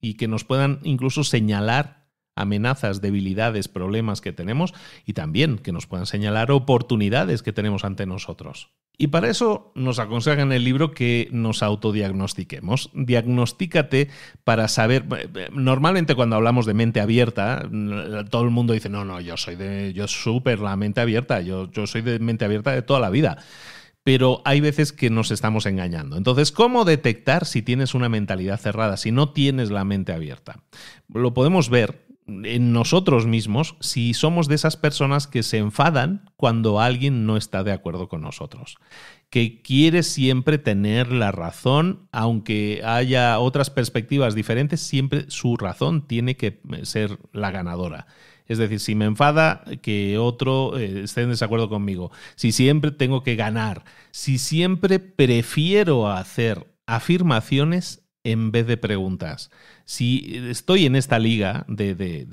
y que nos puedan incluso señalar amenazas, debilidades, problemas que tenemos y también que nos puedan señalar oportunidades que tenemos ante nosotros. Y para eso nos aconseja en el libro que nos autodiagnostiquemos. Diagnostícate para saber. Eh, eh, normalmente cuando hablamos de mente abierta, mm, eh, todo el mundo dice, no, no, yo soy de. yo súper la mente abierta, yo, yo soy de mente abierta de toda la vida pero hay veces que nos estamos engañando. Entonces, ¿cómo detectar si tienes una mentalidad cerrada, si no tienes la mente abierta? Lo podemos ver en nosotros mismos si somos de esas personas que se enfadan cuando alguien no está de acuerdo con nosotros, que quiere siempre tener la razón, aunque haya otras perspectivas diferentes, siempre su razón tiene que eh, ser la ganadora. Es decir, si me enfada que otro eh, esté en desacuerdo conmigo, si siempre tengo que ganar, si siempre prefiero hacer afirmaciones en vez de preguntas. Si estoy en esta liga de,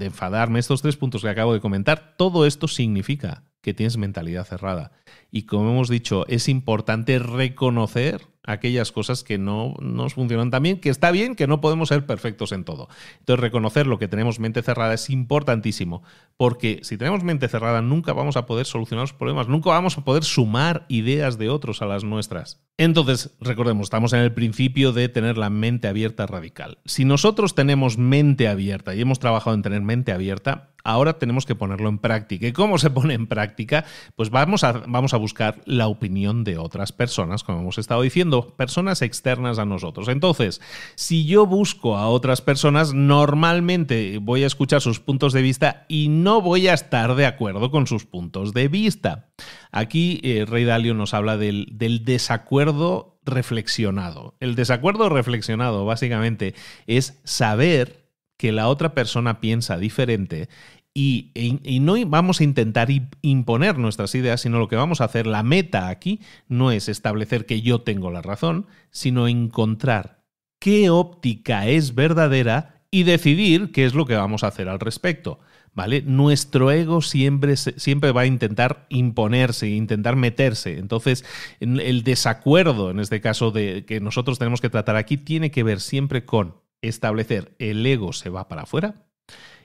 enfadarme, estos tres puntos que acabo de comentar, todo esto significa que tienes mentalidad cerrada. Y como hemos dicho, es importante reconocer aquellas cosas que no nos funcionan tan bien, que está bien que no podemos ser perfectos en todo. Entonces, reconocer lo que tenemos mente cerrada es importantísimo, porque si tenemos mente cerrada nunca vamos a poder solucionar los problemas, nunca vamos a poder sumar ideas de otros a las nuestras. Entonces, recordemos, estamos en el principio de tener la mente abierta radical. Si nosotros tenemos mente abierta y hemos trabajado en tener mente abierta, ahora tenemos que ponerlo en práctica. ¿Y cómo se pone en práctica? Pues vamos a, vamos a buscar la opinión de otras personas, como hemos estado diciendo, personas externas a nosotros. Entonces, si yo busco a otras personas, normalmente voy a escuchar sus puntos de vista y no voy a estar de acuerdo con sus puntos de vista. Aquí eh, Rey Dalio nos habla del, del desacuerdo reflexionado. El desacuerdo reflexionado básicamente es saber que la otra persona piensa diferente e y, no vamos a intentar imponer nuestras ideas, sino lo que vamos a hacer, la meta aquí, no es establecer que yo tengo la razón, sino encontrar qué óptica es verdadera y decidir qué es lo que vamos a hacer al respecto. ¿Vale? Nuestro ego siempre, siempre va a intentar imponerse, intentar meterse. Entonces, el desacuerdo, en este caso, de, que nosotros tenemos que tratar aquí, tiene que ver siempre con establecer el ego se va para afuera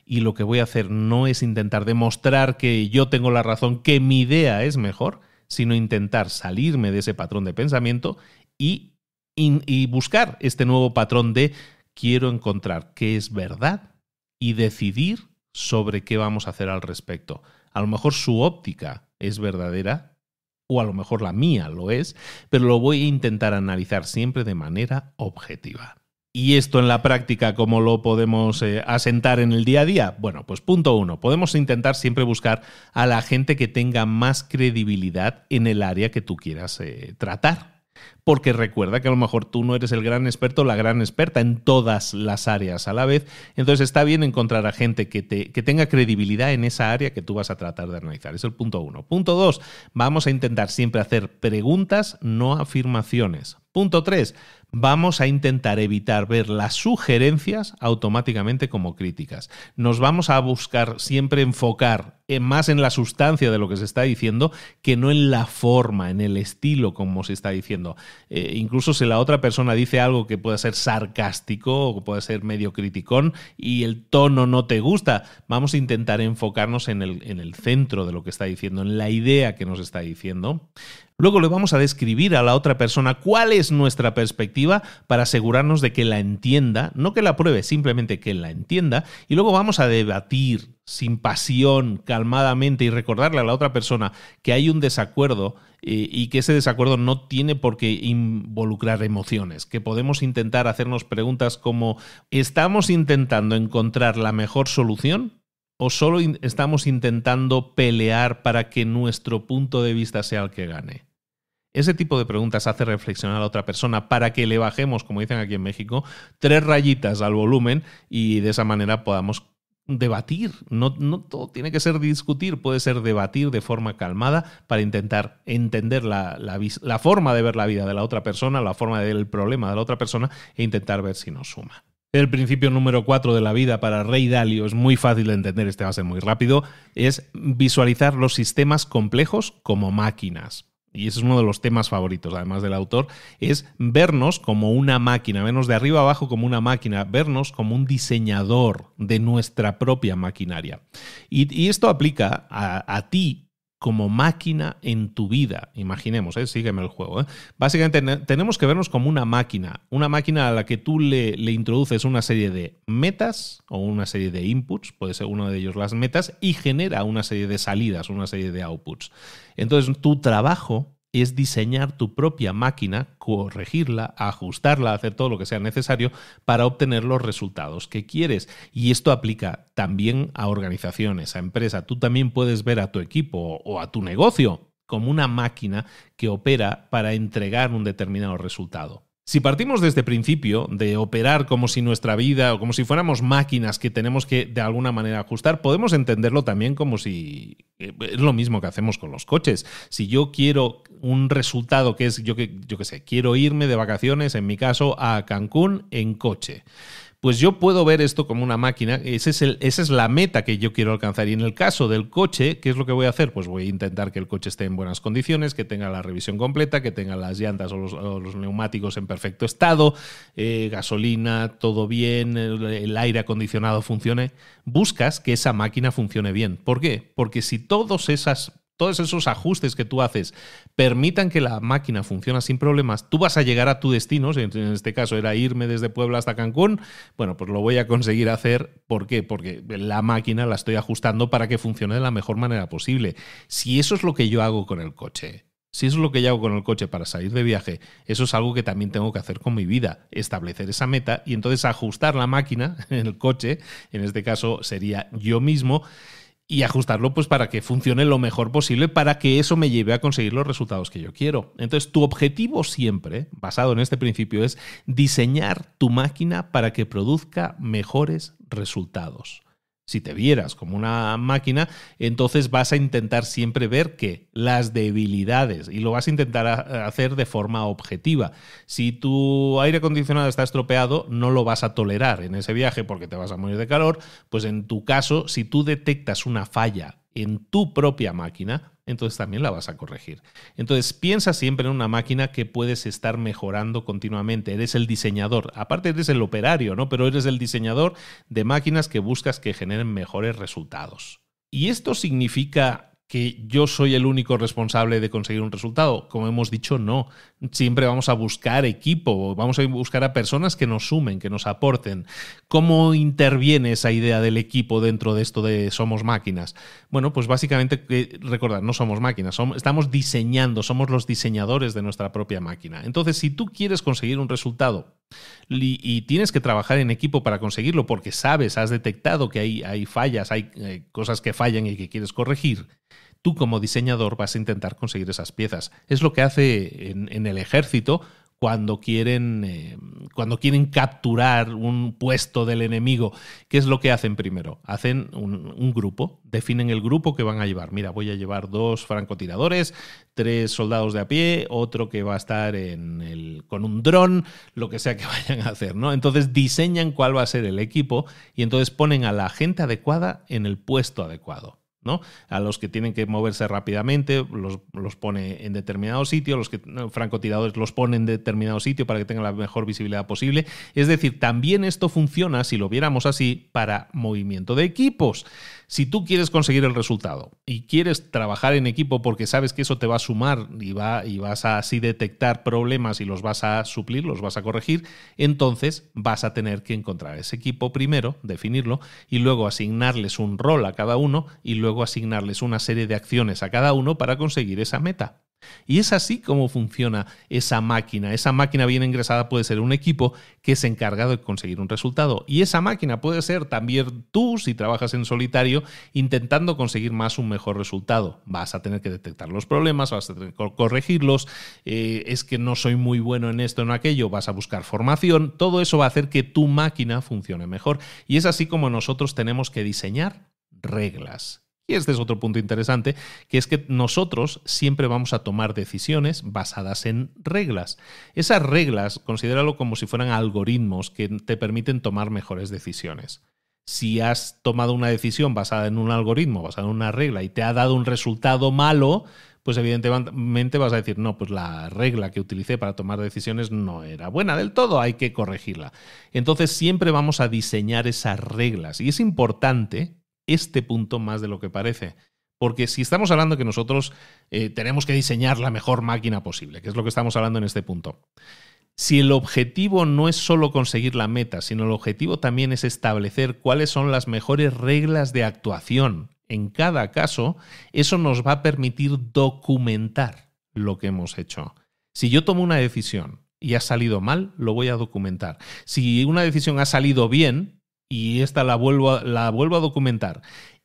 y lo que voy a hacer no es intentar demostrar que yo tengo la razón, que mi idea es mejor, sino intentar salirme de ese patrón de pensamiento y, buscar este nuevo patrón de quiero encontrar qué es verdad y decidir sobre qué vamos a hacer al respecto. A lo mejor su óptica es verdadera, o a lo mejor la mía lo es, pero lo voy a intentar analizar siempre de manera objetiva. ¿Y esto en la práctica cómo lo podemos eh, asentar en el día a día? Bueno, pues punto uno, podemos intentar siempre buscar a la gente que tenga más credibilidad en el área que tú quieras eh, tratar. Porque recuerda que a lo mejor tú no eres el gran experto o la gran experta en todas las áreas a la vez. Entonces está bien encontrar a gente que, te, tenga credibilidad en esa área que tú vas a tratar de analizar. Es el punto uno. Punto dos, vamos a intentar siempre hacer preguntas, no afirmaciones. Punto tres vamos a intentar evitar ver las sugerencias automáticamente como críticas. Nos vamos a buscar siempre enfocar eh, más en la sustancia de lo que se está diciendo que no en la forma, en el estilo como se está diciendo. Eh, incluso si la otra persona dice algo que pueda ser sarcástico o que pueda ser medio criticón y el tono no te gusta, vamos a intentar enfocarnos en el, en el centro de lo que está diciendo, en la idea que nos está diciendo. Luego le vamos a describir a la otra persona cuál es nuestra perspectiva para asegurarnos de que la entienda, no que la pruebe, simplemente que la entienda. Y luego vamos a debatir sin pasión, calmadamente y recordarle a la otra persona que hay un desacuerdo eh, y que ese desacuerdo no tiene por qué involucrar emociones, que podemos intentar hacernos preguntas como ¿estamos intentando encontrar la mejor solución? ¿O solo estamos intentando pelear para que nuestro punto de vista sea el que gane? Ese tipo de preguntas hace reflexionar a otra persona para que le bajemos, como dicen aquí en México, tres rayitas al volumen y de esa manera podamos debatir. No, no, todo tiene que ser discutir, puede ser debatir de forma calmada para intentar entender la, forma de ver la vida de la otra persona, la forma del problema de la otra persona e intentar ver si nos suma. El principio número cuatro de la vida para Rey Dalio es muy fácil de entender, este va a ser muy rápido, es visualizar los sistemas complejos como máquinas y ese es uno de los temas favoritos, además del autor, es vernos como una máquina, vernos de arriba abajo como una máquina, vernos como un diseñador de nuestra propia maquinaria. Y, esto aplica a ti como máquina en tu vida. Imaginemos, ¿eh? sígueme el juego. ¿eh? Básicamente tenemos que vernos como una máquina, una máquina a la que tú le, le, introduces una serie de metas o una serie de inputs, puede ser uno de ellos las metas, y genera una serie de salidas, una serie de outputs. Entonces tu trabajo es diseñar tu propia máquina, corregirla, ajustarla, hacer todo lo que sea necesario para obtener los resultados que quieres. Y esto aplica también a organizaciones, a empresas. Tú también puedes ver a tu equipo o a tu negocio como una máquina que opera para entregar un determinado resultado. Si partimos de este principio de operar como si nuestra vida o como si fuéramos máquinas que tenemos que de alguna manera ajustar, podemos entenderlo también como si eh, es lo mismo que hacemos con los coches. Si yo quiero un resultado que es, yo que, yo que sé, quiero irme de vacaciones, en mi caso, a Cancún en coche pues yo puedo ver esto como una máquina. es esa es la meta que yo quiero alcanzar. Y en el caso del coche, ¿qué es lo que voy a hacer? Pues voy a intentar que el coche esté en buenas condiciones, que tenga la revisión completa, que tenga las llantas o los, neumáticos en perfecto estado, eh, gasolina, todo bien, el, el aire acondicionado funcione. Buscas que esa máquina funcione bien. ¿Por qué? Porque si todas esas todos esos ajustes que tú haces permitan que la máquina funcione sin problemas, tú vas a llegar a tu destino, en este caso era irme desde Puebla hasta Cancún, bueno, pues lo voy a conseguir hacer. ¿Por qué? Porque la máquina la estoy ajustando para que funcione de la mejor manera posible. Si eso es lo que yo hago con el coche, si eso es lo que yo hago con el coche para salir de viaje, eso es algo que también tengo que hacer con mi vida, establecer esa meta y entonces ajustar la máquina, el coche, en este caso sería yo mismo, y ajustarlo pues para que funcione lo mejor posible, para que eso me lleve a conseguir los resultados que yo quiero. Entonces, tu objetivo siempre, basado en este principio, es diseñar tu máquina para que produzca mejores resultados si te vieras como una máquina, entonces vas a intentar siempre ver que las debilidades y lo vas a intentar hacer de forma objetiva. Si tu aire acondicionado está estropeado, no lo vas a tolerar en ese viaje porque te vas a morir de calor, pues en tu caso, si tú detectas una falla en tu propia máquina, entonces también la vas a corregir. Entonces piensa siempre en una máquina que puedes estar mejorando continuamente. Eres el diseñador, aparte eres el operario, ¿no? Pero eres el diseñador de máquinas que buscas que generen mejores resultados. Y esto significa que yo soy el único responsable de conseguir un resultado. Como hemos dicho, no. Siempre vamos a buscar equipo, vamos a buscar a personas que nos sumen, que nos aporten. ¿Cómo interviene esa idea del equipo dentro de esto de somos máquinas? Bueno, pues básicamente, recordad, no somos máquinas, estamos diseñando, somos los diseñadores de nuestra propia máquina. Entonces, si tú quieres conseguir un resultado y, tienes que trabajar en equipo para conseguirlo porque sabes, has detectado que hay, hay fallas, hay eh, cosas que fallan y que quieres corregir, tú como diseñador vas a intentar conseguir esas piezas. Es lo que hace en, el ejército cuando quieren, eh, cuando quieren capturar un puesto del enemigo. ¿Qué es lo que hacen primero? Hacen un, grupo, definen el grupo que van a llevar. Mira, voy a llevar dos francotiradores, tres soldados de a pie, otro que va a estar con un dron, lo que sea que vayan a hacer. ¿no? Entonces diseñan cuál va a ser el equipo y entonces ponen a la gente adecuada en el puesto adecuado. A los que tienen que moverse rápidamente, los, pone en determinado sitio, los que francotiradores los pone en determinado sitio para que tengan la mejor visibilidad posible. Es decir, también esto funciona, si lo viéramos así, para movimiento de equipos. Si tú quieres conseguir el resultado y quieres trabajar en equipo porque sabes que eso te va a sumar y, va, y vas a así detectar problemas y los vas a suplir, los vas a corregir, entonces vas a tener que encontrar ese equipo primero, definirlo y luego asignarles un rol a cada uno y luego asignarles una serie de acciones a cada uno para conseguir esa meta. Y es así como funciona esa máquina. Esa máquina bien ingresada puede ser un equipo que es encargado de conseguir un resultado. Y esa máquina puede ser también tú si trabajas en solitario intentando conseguir más un mejor resultado. Vas a tener que detectar los problemas, vas a tener que corregirlos, eh, es que no soy muy bueno en esto, en aquello, vas a buscar formación. Todo eso va a hacer que tu máquina funcione mejor. Y es así como nosotros tenemos que diseñar reglas y este es otro punto interesante, que es que nosotros siempre vamos a tomar decisiones basadas en reglas. Esas reglas, considéralo como si fueran algoritmos que te permiten tomar mejores decisiones. Si has tomado una decisión basada en un algoritmo, basada en una regla, y te ha dado un resultado malo, pues evidentemente vas a decir, no, pues la regla que utilicé para tomar decisiones no era buena del todo, hay que corregirla. Entonces siempre vamos a diseñar esas reglas y es importante este punto más de lo que parece. Porque si estamos hablando que nosotros eh, tenemos que diseñar la mejor máquina posible, que es lo que estamos hablando en este punto, si el objetivo no es solo conseguir la meta, sino el objetivo también es establecer cuáles son las mejores reglas de actuación en cada caso, eso nos va a permitir documentar lo que hemos hecho. Si yo tomo una decisión y ha salido mal, lo voy a documentar. Si una decisión ha salido bien, y esta la vuelvo, a, la vuelvo a documentar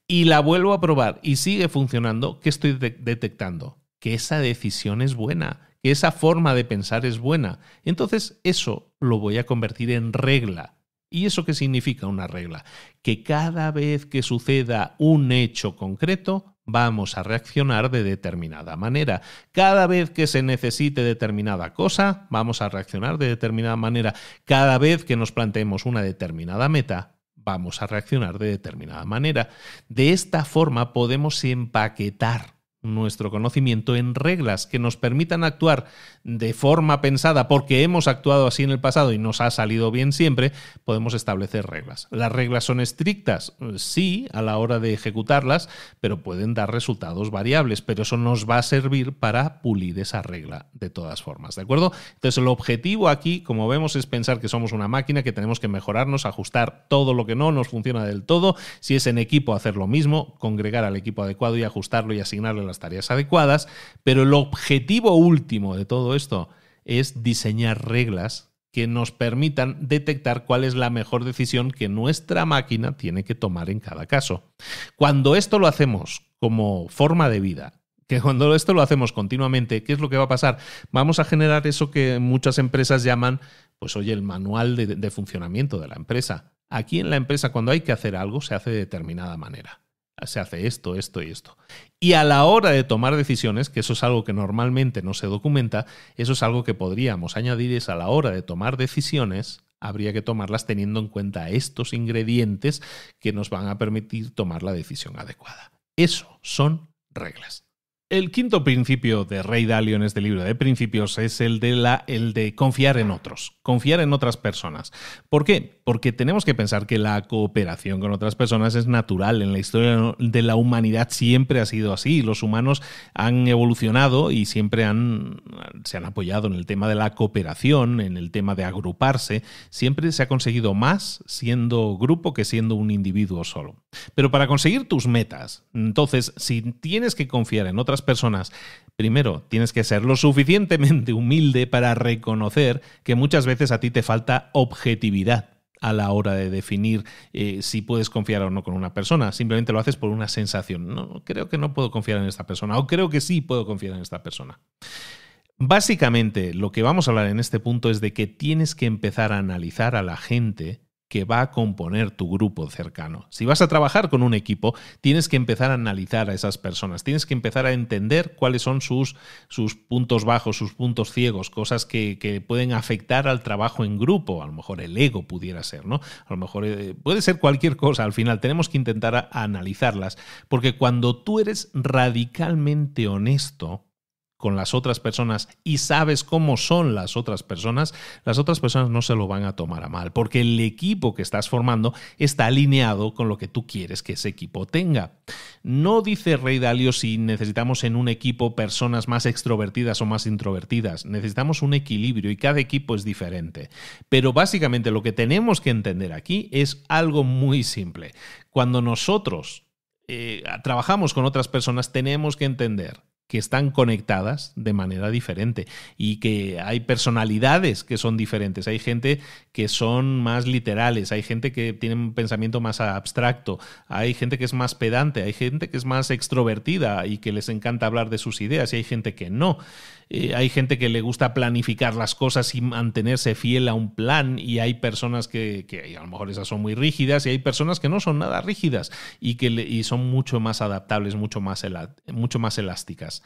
y la vuelvo a probar y sigue funcionando, ¿qué estoy detectando? Que esa decisión es buena, que esa forma de pensar es buena. Entonces eso lo voy a convertir en regla. ¿Y eso qué significa una regla? Que cada vez que suceda un hecho concreto, vamos a reaccionar de determinada manera. Cada vez que se necesite determinada cosa, vamos a reaccionar de determinada manera. Cada vez que nos planteemos una determinada meta, vamos a reaccionar de determinada manera. De esta forma podemos empaquetar nuestro conocimiento en reglas que nos permitan actuar de forma pensada porque hemos actuado así en el pasado y nos ha salido bien siempre, podemos establecer reglas. Las reglas son estrictas, eh, sí, a la hora de ejecutarlas, pero pueden dar resultados variables, pero eso nos va a servir para pulir esa regla de todas formas, ¿de acuerdo? Entonces el objetivo aquí, como vemos, es pensar que somos una máquina, que tenemos que mejorarnos, ajustar todo lo que no nos funciona del todo, si es en equipo hacer lo mismo, congregar al equipo adecuado y ajustarlo y asignarle las tareas adecuadas, pero el objetivo último de todo esto es diseñar reglas que nos permitan detectar cuál es la mejor decisión que nuestra máquina tiene que tomar en cada caso. Cuando esto lo hacemos como forma de vida, que cuando esto lo hacemos continuamente, ¿qué es lo que va a pasar? Vamos a generar eso que muchas empresas llaman, pues oye, el manual de, funcionamiento de la empresa. Aquí en la empresa, cuando hay que hacer algo, se hace de determinada manera se hace esto, esto y esto. Y a la hora de tomar decisiones, que eso es algo que normalmente no se documenta, eso es algo que podríamos añadir, es a la hora de tomar decisiones, habría que tomarlas teniendo en cuenta estos ingredientes que nos van a permitir tomar la decisión adecuada. Eso son reglas. El quinto principio de rey Dalio en este libro de principios es el de, la, el de confiar en otros, confiar en otras personas. ¿Por qué? porque tenemos que pensar que la cooperación con otras personas es natural. En la historia de la humanidad siempre ha sido así. Los humanos han evolucionado y siempre se han apoyado en el tema de la cooperación, en el tema de agruparse. Siempre se ha conseguido más siendo grupo que siendo un individuo solo. Pero para conseguir tus metas, entonces, si tienes que confiar en otras personas, primero tienes que ser lo suficientemente humilde para reconocer que muchas veces a ti te falta objetividad a la hora de definir eh, si puedes confiar o no con una persona. Simplemente lo haces por una sensación. No, creo que no puedo confiar en esta persona o creo que sí puedo confiar en esta persona. Básicamente, lo que vamos a hablar en este punto es de que tienes que empezar a analizar a la gente que va a componer tu grupo cercano. Si vas a trabajar con un equipo, tienes que empezar a analizar a esas personas, tienes que empezar a entender cuáles son sus, puntos bajos, sus puntos ciegos, cosas que, pueden afectar al trabajo en grupo, a lo mejor el ego pudiera ser, ¿no? A lo mejor eh, puede ser cualquier cosa, al final tenemos que intentar analizarlas, porque cuando tú eres radicalmente honesto, con las otras personas y sabes cómo son las otras personas, las otras personas no se lo van a tomar a mal, porque el equipo que estás formando está alineado con lo que tú quieres que ese equipo tenga. No dice Rey Dalio si necesitamos en un equipo personas más extrovertidas o más introvertidas, necesitamos un equilibrio y cada equipo es diferente. Pero básicamente lo que tenemos que entender aquí es algo muy simple. Cuando nosotros eh, trabajamos con otras personas, tenemos que entender que están conectadas de manera diferente y que hay personalidades que son diferentes. Hay gente que son más literales, hay gente que tiene un pensamiento más abstracto, hay gente que es más pedante, hay gente que es más extrovertida y que les encanta hablar de sus ideas y hay gente que no. Eh, hay gente que le gusta planificar las cosas y mantenerse fiel a un plan y hay personas que, a lo mejor esas son muy rígidas y hay personas que no son nada rígidas y que son mucho más adaptables, mucho más, mucho más elásticas.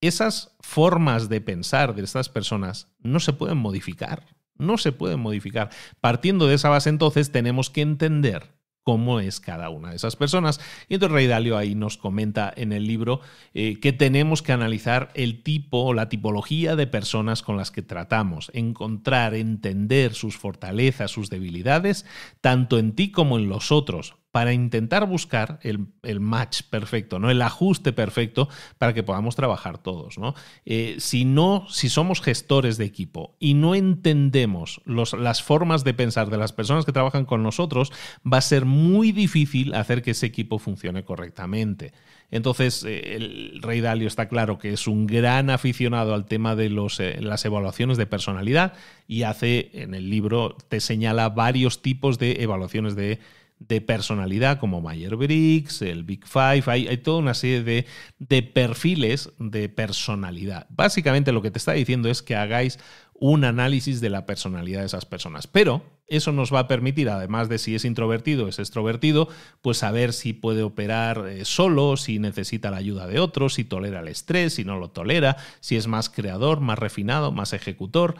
Esas formas de pensar de estas personas no se pueden modificar, no se pueden modificar. Partiendo de esa base entonces tenemos que entender cómo es cada una de esas personas. Y entonces Rey Dalio ahí nos comenta en el libro eh, que tenemos que analizar el tipo o la tipología de personas con las que tratamos, encontrar, entender sus fortalezas, sus debilidades, tanto en ti como en los otros, para intentar buscar el, match perfecto, ¿no? el ajuste perfecto para que podamos trabajar todos. ¿no? Eh, si no, si somos gestores de equipo y no entendemos los, las formas de pensar de las personas que trabajan con nosotros, va a ser muy difícil hacer que ese equipo funcione correctamente. Entonces, eh, el Rey Dalio está claro que es un gran aficionado al tema de los, eh, las evaluaciones de personalidad y hace, en el libro, te señala varios tipos de evaluaciones de personalidad de personalidad como Mayer Briggs, el Big Five, hay, toda una serie de, de perfiles de personalidad. Básicamente lo que te está diciendo es que hagáis un análisis de la personalidad de esas personas. Pero eso nos va a permitir, además de si es introvertido es extrovertido, pues saber si puede operar eh, solo, si necesita la ayuda de otros, si tolera el estrés, si no lo tolera, si es más creador, más refinado, más ejecutor.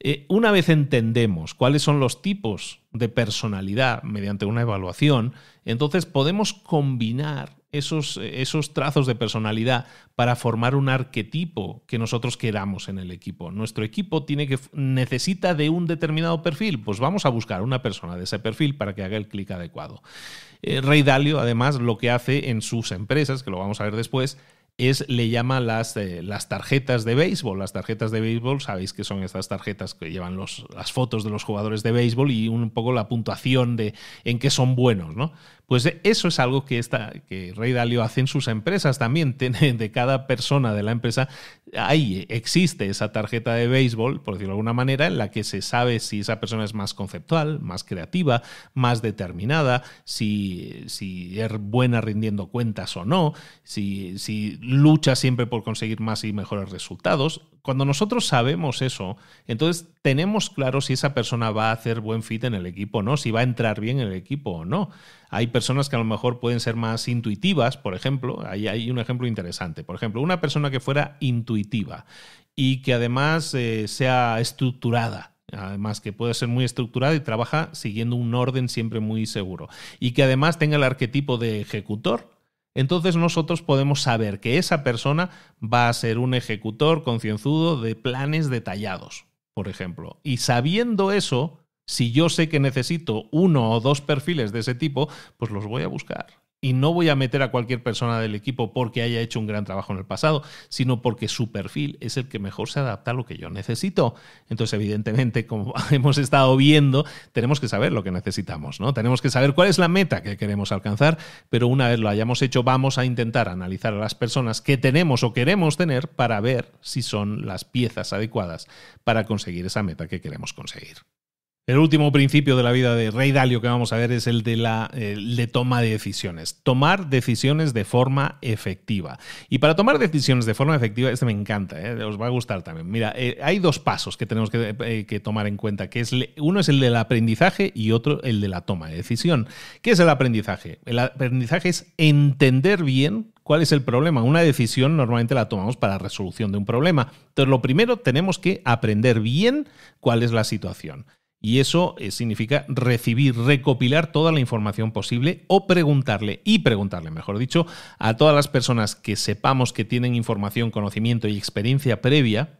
Eh, una vez entendemos cuáles son los tipos de personalidad mediante una evaluación, entonces podemos combinar esos, esos, trazos de personalidad para formar un arquetipo que nosotros queramos en el equipo. Nuestro equipo tiene que, necesita de un determinado perfil, pues vamos a buscar una persona de ese perfil para que haga el clic adecuado. Eh, Rey Dalio, además, lo que hace en sus empresas, que lo vamos a ver después, es le llama las, eh, las tarjetas de béisbol. Las tarjetas de béisbol, sabéis que son estas tarjetas que llevan los, las fotos de los jugadores de béisbol y un poco la puntuación de en qué son buenos, ¿no? Pues e, eso es algo que, esta, que Rey Dalio hace en sus empresas también. Tiene, de cada persona de la empresa, ahí existe esa tarjeta de béisbol, por decirlo de alguna manera, en la que se sabe si esa persona es más conceptual, más creativa, más determinada, si, es er buena rindiendo cuentas o no, si, si lucha siempre por conseguir más y mejores resultados. Cuando nosotros sabemos eso, entonces tenemos claro si esa persona va a hacer buen fit en el equipo o no, si va a entrar bien en el equipo o no. Hay personas que a lo mejor pueden ser más intuitivas, por ejemplo, ahí hay un ejemplo interesante. Por ejemplo, una persona que fuera intuitiva y que además eh, sea estructurada, además que puede ser muy estructurada y trabaja siguiendo un orden siempre muy seguro, y que además tenga el arquetipo de ejecutor, entonces nosotros podemos saber que esa persona va a ser un ejecutor concienzudo de planes detallados, por ejemplo. Y sabiendo eso, si yo sé que necesito uno o dos perfiles de ese tipo, pues los voy a buscar. Y no voy a meter a cualquier persona del equipo porque haya hecho un gran trabajo en el pasado, sino porque su perfil es el que mejor se adapta a lo que yo necesito. Entonces, evidentemente, como hemos estado viendo, tenemos que saber lo que necesitamos, ¿no? Tenemos que saber cuál es la meta que queremos alcanzar, pero una vez lo hayamos hecho, vamos a intentar analizar a las personas que tenemos o queremos tener para ver si son las piezas adecuadas para conseguir esa meta que queremos conseguir. El último principio de la vida de Rey Dalio que vamos a ver es el de, la, toma de decisiones. Tomar decisiones de forma efectiva. Y para tomar decisiones de forma efectiva, este me encanta, ¿eh? os va a gustar también. Mira, eh, hay dos pasos que tenemos que, eh, tomar en cuenta, que es uno es el del aprendizaje y otro el de la toma de decisión. ¿Qué es el aprendizaje? El aprendizaje es entender bien ¿Cuál es el problema? Una decisión normalmente la tomamos para resolución de un problema. Entonces, lo primero, tenemos que aprender bien cuál es la situación. Y eso eh, significa recibir, recopilar toda la información posible o preguntarle y preguntarle, mejor dicho, a todas las personas que sepamos que tienen información, conocimiento y experiencia previa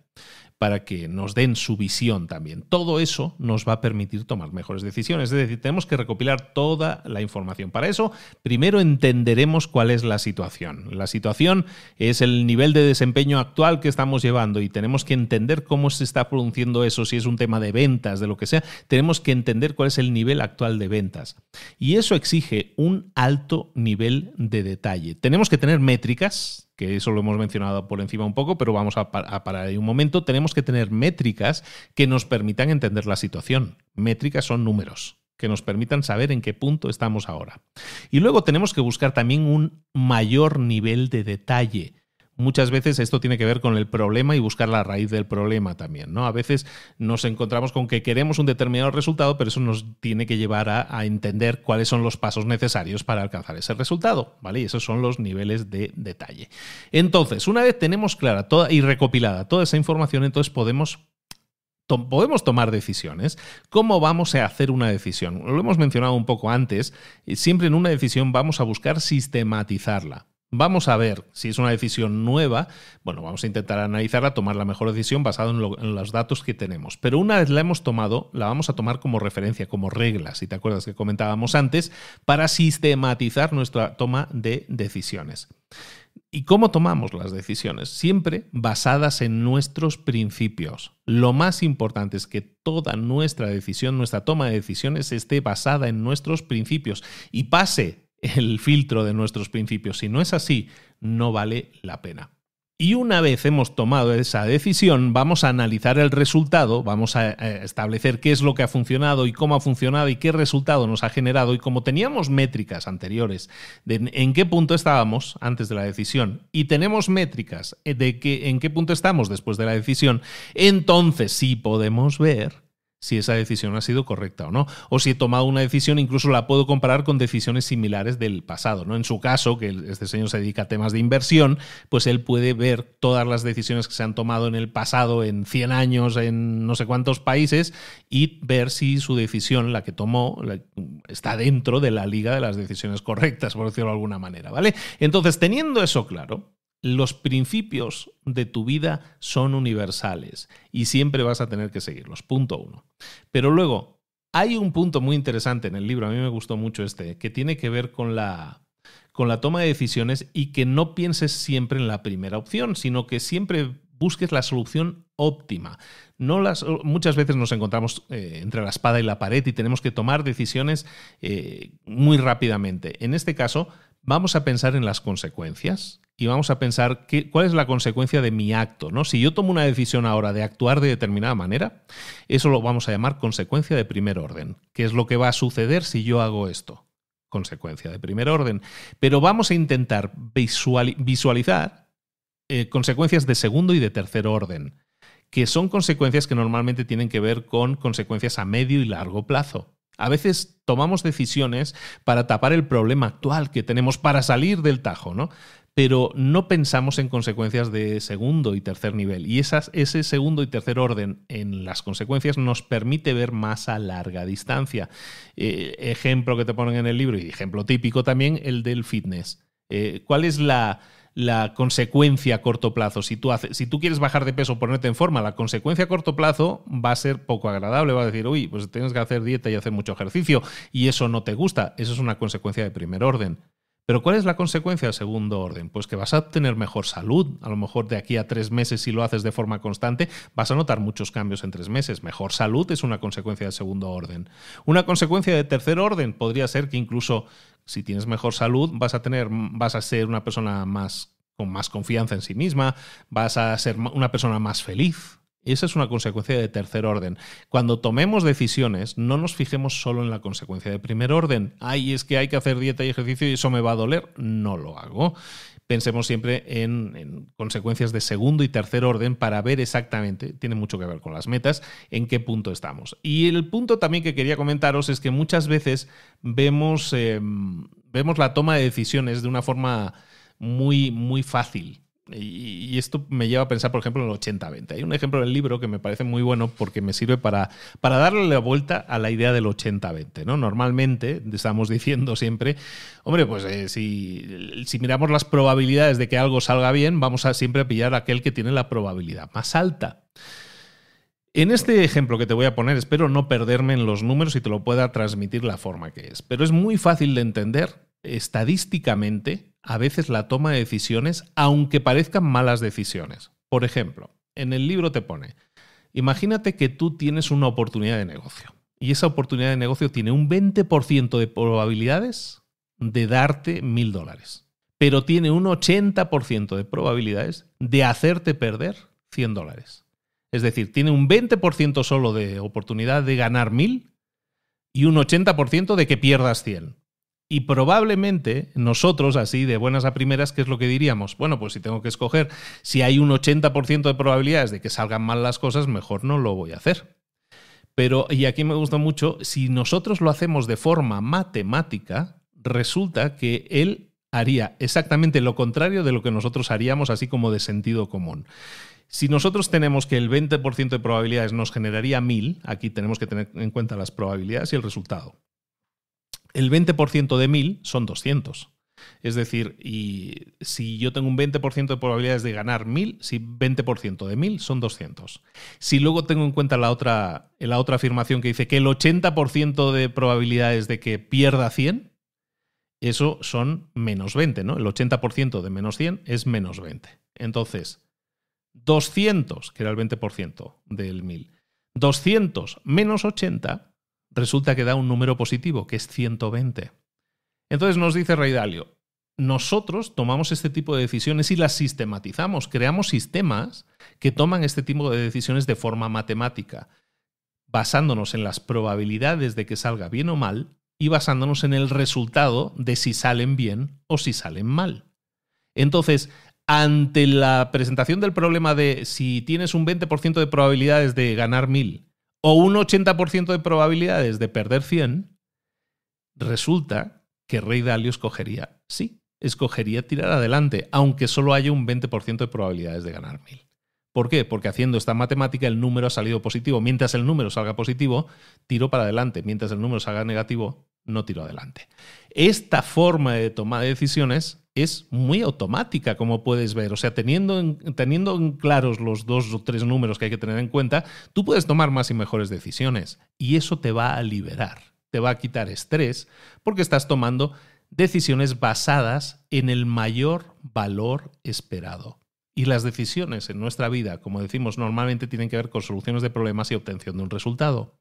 para que nos den su visión también. Todo eso nos va a permitir tomar mejores decisiones. Es decir, tenemos que recopilar toda la información. Para eso, primero entenderemos cuál es la situación. La situación es el nivel de desempeño actual que estamos llevando y tenemos que entender cómo se está produciendo eso, si es un tema de ventas, de lo que sea. Tenemos que entender cuál es el nivel actual de ventas. Y eso exige un alto nivel de detalle. Tenemos que tener métricas que eso lo hemos mencionado por encima un poco, pero vamos a, parar ahí un momento, tenemos que tener métricas que nos permitan entender la situación. Métricas son números que nos permitan saber en qué punto estamos ahora. Y luego tenemos que buscar también un mayor nivel de detalle muchas veces esto tiene que ver con el problema y buscar la raíz del problema también, ¿no? A veces nos encontramos con que queremos un determinado resultado, pero eso nos tiene que llevar a, entender cuáles son los pasos necesarios para alcanzar ese resultado, ¿vale? Y esos son los niveles de detalle. Entonces, una vez tenemos clara toda y recopilada toda esa información, entonces podemos podemos tomar decisiones. ¿Cómo vamos a hacer una decisión? Lo hemos mencionado un poco antes. Siempre en una decisión vamos a buscar sistematizarla. Vamos a ver si es una decisión nueva. Bueno, vamos a intentar analizarla, tomar la mejor decisión basada en, los datos que tenemos. Pero una vez la hemos tomado, la vamos a tomar como referencia, como regla, si te acuerdas que comentábamos antes, para sistematizar nuestra toma de decisiones. ¿Y cómo tomamos las decisiones? Siempre basadas en nuestros principios. Lo más importante es que toda nuestra decisión, nuestra toma de decisiones esté basada en nuestros principios y pase el filtro de nuestros principios. Si no es así, no vale la pena. Y una vez hemos tomado esa decisión, vamos a analizar el resultado, vamos a eh, establecer qué es lo que ha funcionado y cómo ha funcionado y qué resultado nos ha generado. Y como teníamos métricas anteriores de en qué punto estábamos antes de la decisión y tenemos métricas de que, en qué punto estamos después de la decisión, entonces sí podemos ver si esa decisión ha sido correcta o no. O si he tomado una decisión, incluso la puedo comparar con decisiones similares del pasado. ¿no? En su caso, que este señor se dedica a temas de inversión, pues él puede ver todas las decisiones que se han tomado en el pasado, en 100 años, en no sé cuántos países, y ver si su decisión, la que tomó, está dentro de la liga de las decisiones correctas, por decirlo de alguna manera. ¿vale? Entonces, teniendo eso claro, los principios de tu vida son universales y siempre vas a tener que seguirlos. Punto uno. Pero luego, hay un punto muy interesante en el libro, a mí me gustó mucho este, que tiene que ver con la, toma de decisiones y que no pienses siempre en la primera opción, sino que siempre busques la solución óptima. No muchas veces nos encontramos eh, entre la espada y la pared y tenemos que tomar decisiones eh, muy rápidamente. En este caso, vamos a pensar en las consecuencias y vamos a pensar qué, cuál es la consecuencia de mi acto. ¿no? Si yo tomo una decisión ahora de actuar de determinada manera, eso lo vamos a llamar consecuencia de primer orden. ¿Qué es lo que va a suceder si yo hago esto? Consecuencia de primer orden. Pero vamos a intentar visualizar eh, consecuencias de segundo y de tercer orden, que son consecuencias que normalmente tienen que ver con consecuencias a medio y largo plazo. A veces tomamos decisiones para tapar el problema actual que tenemos, para salir del tajo, ¿no? pero no pensamos en consecuencias de segundo y tercer nivel. Y ese segundo y tercer orden en las consecuencias nos permite ver más a larga distancia. Eh, ejemplo que te ponen en el libro y ejemplo típico también, el del fitness. Eh, ¿Cuál es la, consecuencia a corto plazo. Si tú, si tú quieres bajar de peso, ponerte en forma, la consecuencia a corto plazo va a ser poco agradable. Va a decir, uy, pues tienes que hacer dieta y hacer mucho ejercicio y eso no te gusta. Eso es una consecuencia de primer orden. Pero ¿cuál es la consecuencia de segundo orden? Pues que vas a tener mejor salud, a lo mejor de aquí a tres meses si lo haces de forma constante, vas a notar muchos cambios en tres meses. Mejor salud es una consecuencia de segundo orden. Una consecuencia de tercer orden podría ser que incluso si tienes mejor salud vas a tener, vas a ser una persona más con más confianza en sí misma, vas a ser una persona más feliz, esa es una consecuencia de tercer orden. Cuando tomemos decisiones, no nos fijemos solo en la consecuencia de primer orden. Ay, es que hay que hacer dieta y ejercicio y eso me va a doler. No lo hago. Pensemos siempre en, consecuencias de segundo y tercer orden para ver exactamente, tiene mucho que ver con las metas, en qué punto estamos. Y el punto también que quería comentaros es que muchas veces vemos, em, vemos la toma de decisiones de una forma muy, muy fácil y, esto me lleva a pensar, por ejemplo, en el 80-20. Hay un ejemplo del libro que me parece muy bueno porque me sirve para, darle la vuelta a la idea del 80-20. Normalmente estamos diciendo siempre, hombre, pues eh, si, si, miramos las probabilidades de que algo salga bien, vamos a siempre pillar aquel que tiene la probabilidad más alta. En este ejemplo que te voy a poner, espero no perderme en los números y te lo pueda transmitir la forma que es, pero es muy fácil de entender estadísticamente a veces la toma de decisiones, aunque parezcan malas decisiones. Por ejemplo, en el libro te pone, imagínate que tú tienes una oportunidad de negocio y esa oportunidad de negocio tiene un 20% de probabilidades de darte mil dólares, pero tiene un 80% de probabilidades de hacerte perder 100 dólares. Es decir, tiene un 20% solo de oportunidad de ganar mil y un 80% de que pierdas 100. Y probablemente nosotros, así de buenas a primeras, ¿qué es lo que diríamos? Bueno, pues si tengo que escoger, si hay un 80% de probabilidades de que salgan mal las cosas, mejor no lo voy a hacer. Pero, y aquí me gusta mucho, si nosotros lo hacemos de forma matemática, resulta que él haría exactamente lo contrario de lo que nosotros haríamos, así como de sentido común. Si nosotros tenemos que el 20% de probabilidades nos generaría 1000, aquí tenemos que tener en cuenta las probabilidades y el resultado el 20% de 1000 son 200. Es decir, y si yo tengo un 20% de probabilidades de ganar 1000, si 20% de 1000 son 200. Si luego tengo en cuenta la otra, la otra afirmación que dice que el 80% de probabilidades de que pierda 100, eso son menos 20, ¿no? El 80% de menos 100 es menos 20. Entonces, 200, que era el 20% del 1000, 200 menos 80 resulta que da un número positivo, que es 120. Entonces nos dice Dalio, nosotros tomamos este tipo de decisiones y las sistematizamos, creamos sistemas que toman este tipo de decisiones de forma matemática, basándonos en las probabilidades de que salga bien o mal y basándonos en el resultado de si salen bien o si salen mal. Entonces, ante la presentación del problema de si tienes un 20% de probabilidades de ganar 1000 o un 80% de probabilidades de perder 100, resulta que Rey Dalio escogería sí, escogería tirar adelante, aunque solo haya un 20% de probabilidades de ganar 1000. ¿Por qué? Porque haciendo esta matemática el número ha salido positivo. Mientras el número salga positivo, tiro para adelante. Mientras el número salga negativo, no tiro adelante. Esta forma de toma de decisiones es muy automática, como puedes ver. O sea, teniendo teniendo claros los dos o tres números que hay que tener en cuenta, tú puedes tomar más y mejores decisiones. Y eso te va a liberar, te va a quitar estrés, porque estás tomando decisiones basadas en el mayor valor esperado. Y las decisiones en nuestra vida, como decimos, normalmente tienen que ver con soluciones de problemas y obtención de un resultado.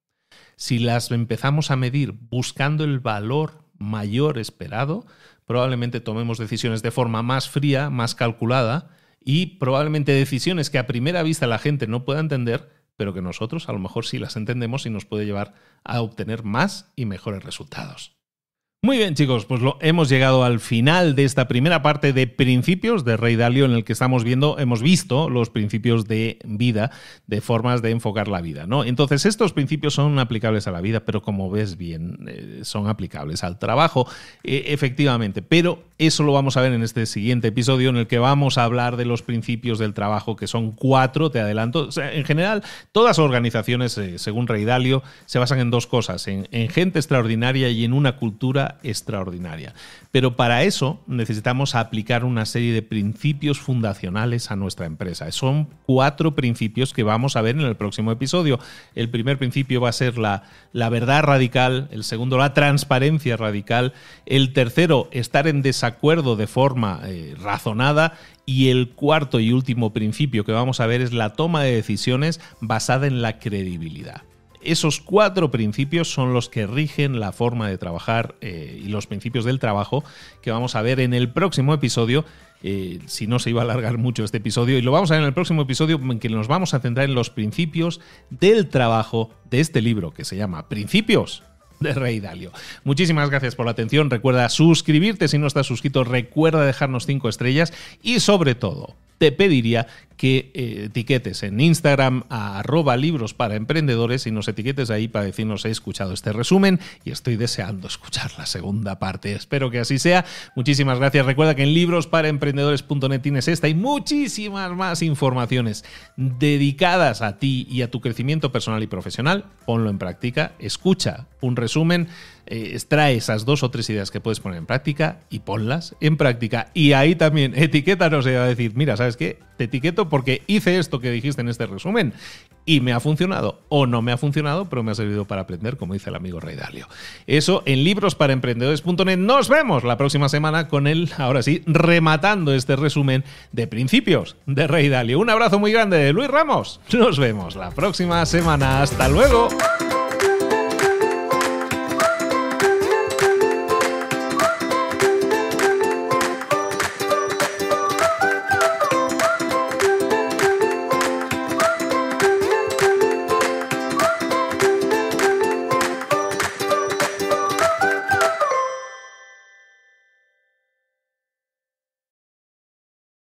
Si las empezamos a medir buscando el valor mayor esperado, probablemente tomemos decisiones de forma más fría, más calculada y probablemente decisiones que a primera vista la gente no pueda entender, pero que nosotros a lo mejor sí las entendemos y nos puede llevar a obtener más y mejores resultados. Muy bien chicos, pues lo, hemos llegado al final de esta primera parte de principios de Rey Dalio en el que estamos viendo, hemos visto los principios de vida, de formas de enfocar la vida, ¿no? Entonces estos principios son aplicables a la vida, pero como ves bien, eh, son aplicables al trabajo, eh, efectivamente, pero eso lo vamos a ver en este siguiente episodio en el que vamos a hablar de los principios del trabajo, que son cuatro, te adelanto. en general, todas organizaciones, eh, según Rey Dalio, se basan en dos cosas, en gente extraordinaria y en una cultura extraordinaria. Pero para eso necesitamos aplicar una serie de principios fundacionales a nuestra empresa. Son cuatro principios que vamos a ver en el próximo episodio. El primer principio va a ser la, la verdad radical, el segundo la transparencia radical, el tercero estar en desacuerdo de forma eh, razonada y el cuarto y último principio que vamos a ver es la toma de decisiones basada en la credibilidad. Esos cuatro principios son los que rigen la forma de trabajar eh, y los principios del trabajo que vamos a ver en el próximo episodio. Eh, si no se iba a alargar mucho este episodio, y lo vamos a ver en el próximo episodio en que nos vamos a centrar en los principios del trabajo de este libro que se llama Principios de Rey Dalio. Muchísimas gracias por la atención. Recuerda suscribirte si no estás suscrito, recuerda dejarnos cinco estrellas y sobre todo te pediría que eh, etiquetes en Instagram a arroba libros para emprendedores y nos etiquetes ahí para decirnos he escuchado este resumen y estoy deseando escuchar la segunda parte. Espero que así sea. Muchísimas gracias. Recuerda que en libros librosparaemprendedores.net tienes esta y muchísimas más informaciones dedicadas a ti y a tu crecimiento personal y profesional. Ponlo en práctica, escucha un resumen eh, extrae esas dos o tres ideas que puedes poner en práctica y ponlas en práctica. Y ahí también etiqueta, nos va a decir, mira, ¿sabes qué? Te etiqueto porque hice esto que dijiste en este resumen y me ha funcionado o no me ha funcionado, pero me ha servido para aprender, como dice el amigo Rey Dalio. Eso en librosparaemprendedores.net. Nos vemos la próxima semana con él, ahora sí, rematando este resumen de principios de Rey Dalio. Un abrazo muy grande de Luis Ramos. Nos vemos la próxima semana. Hasta luego.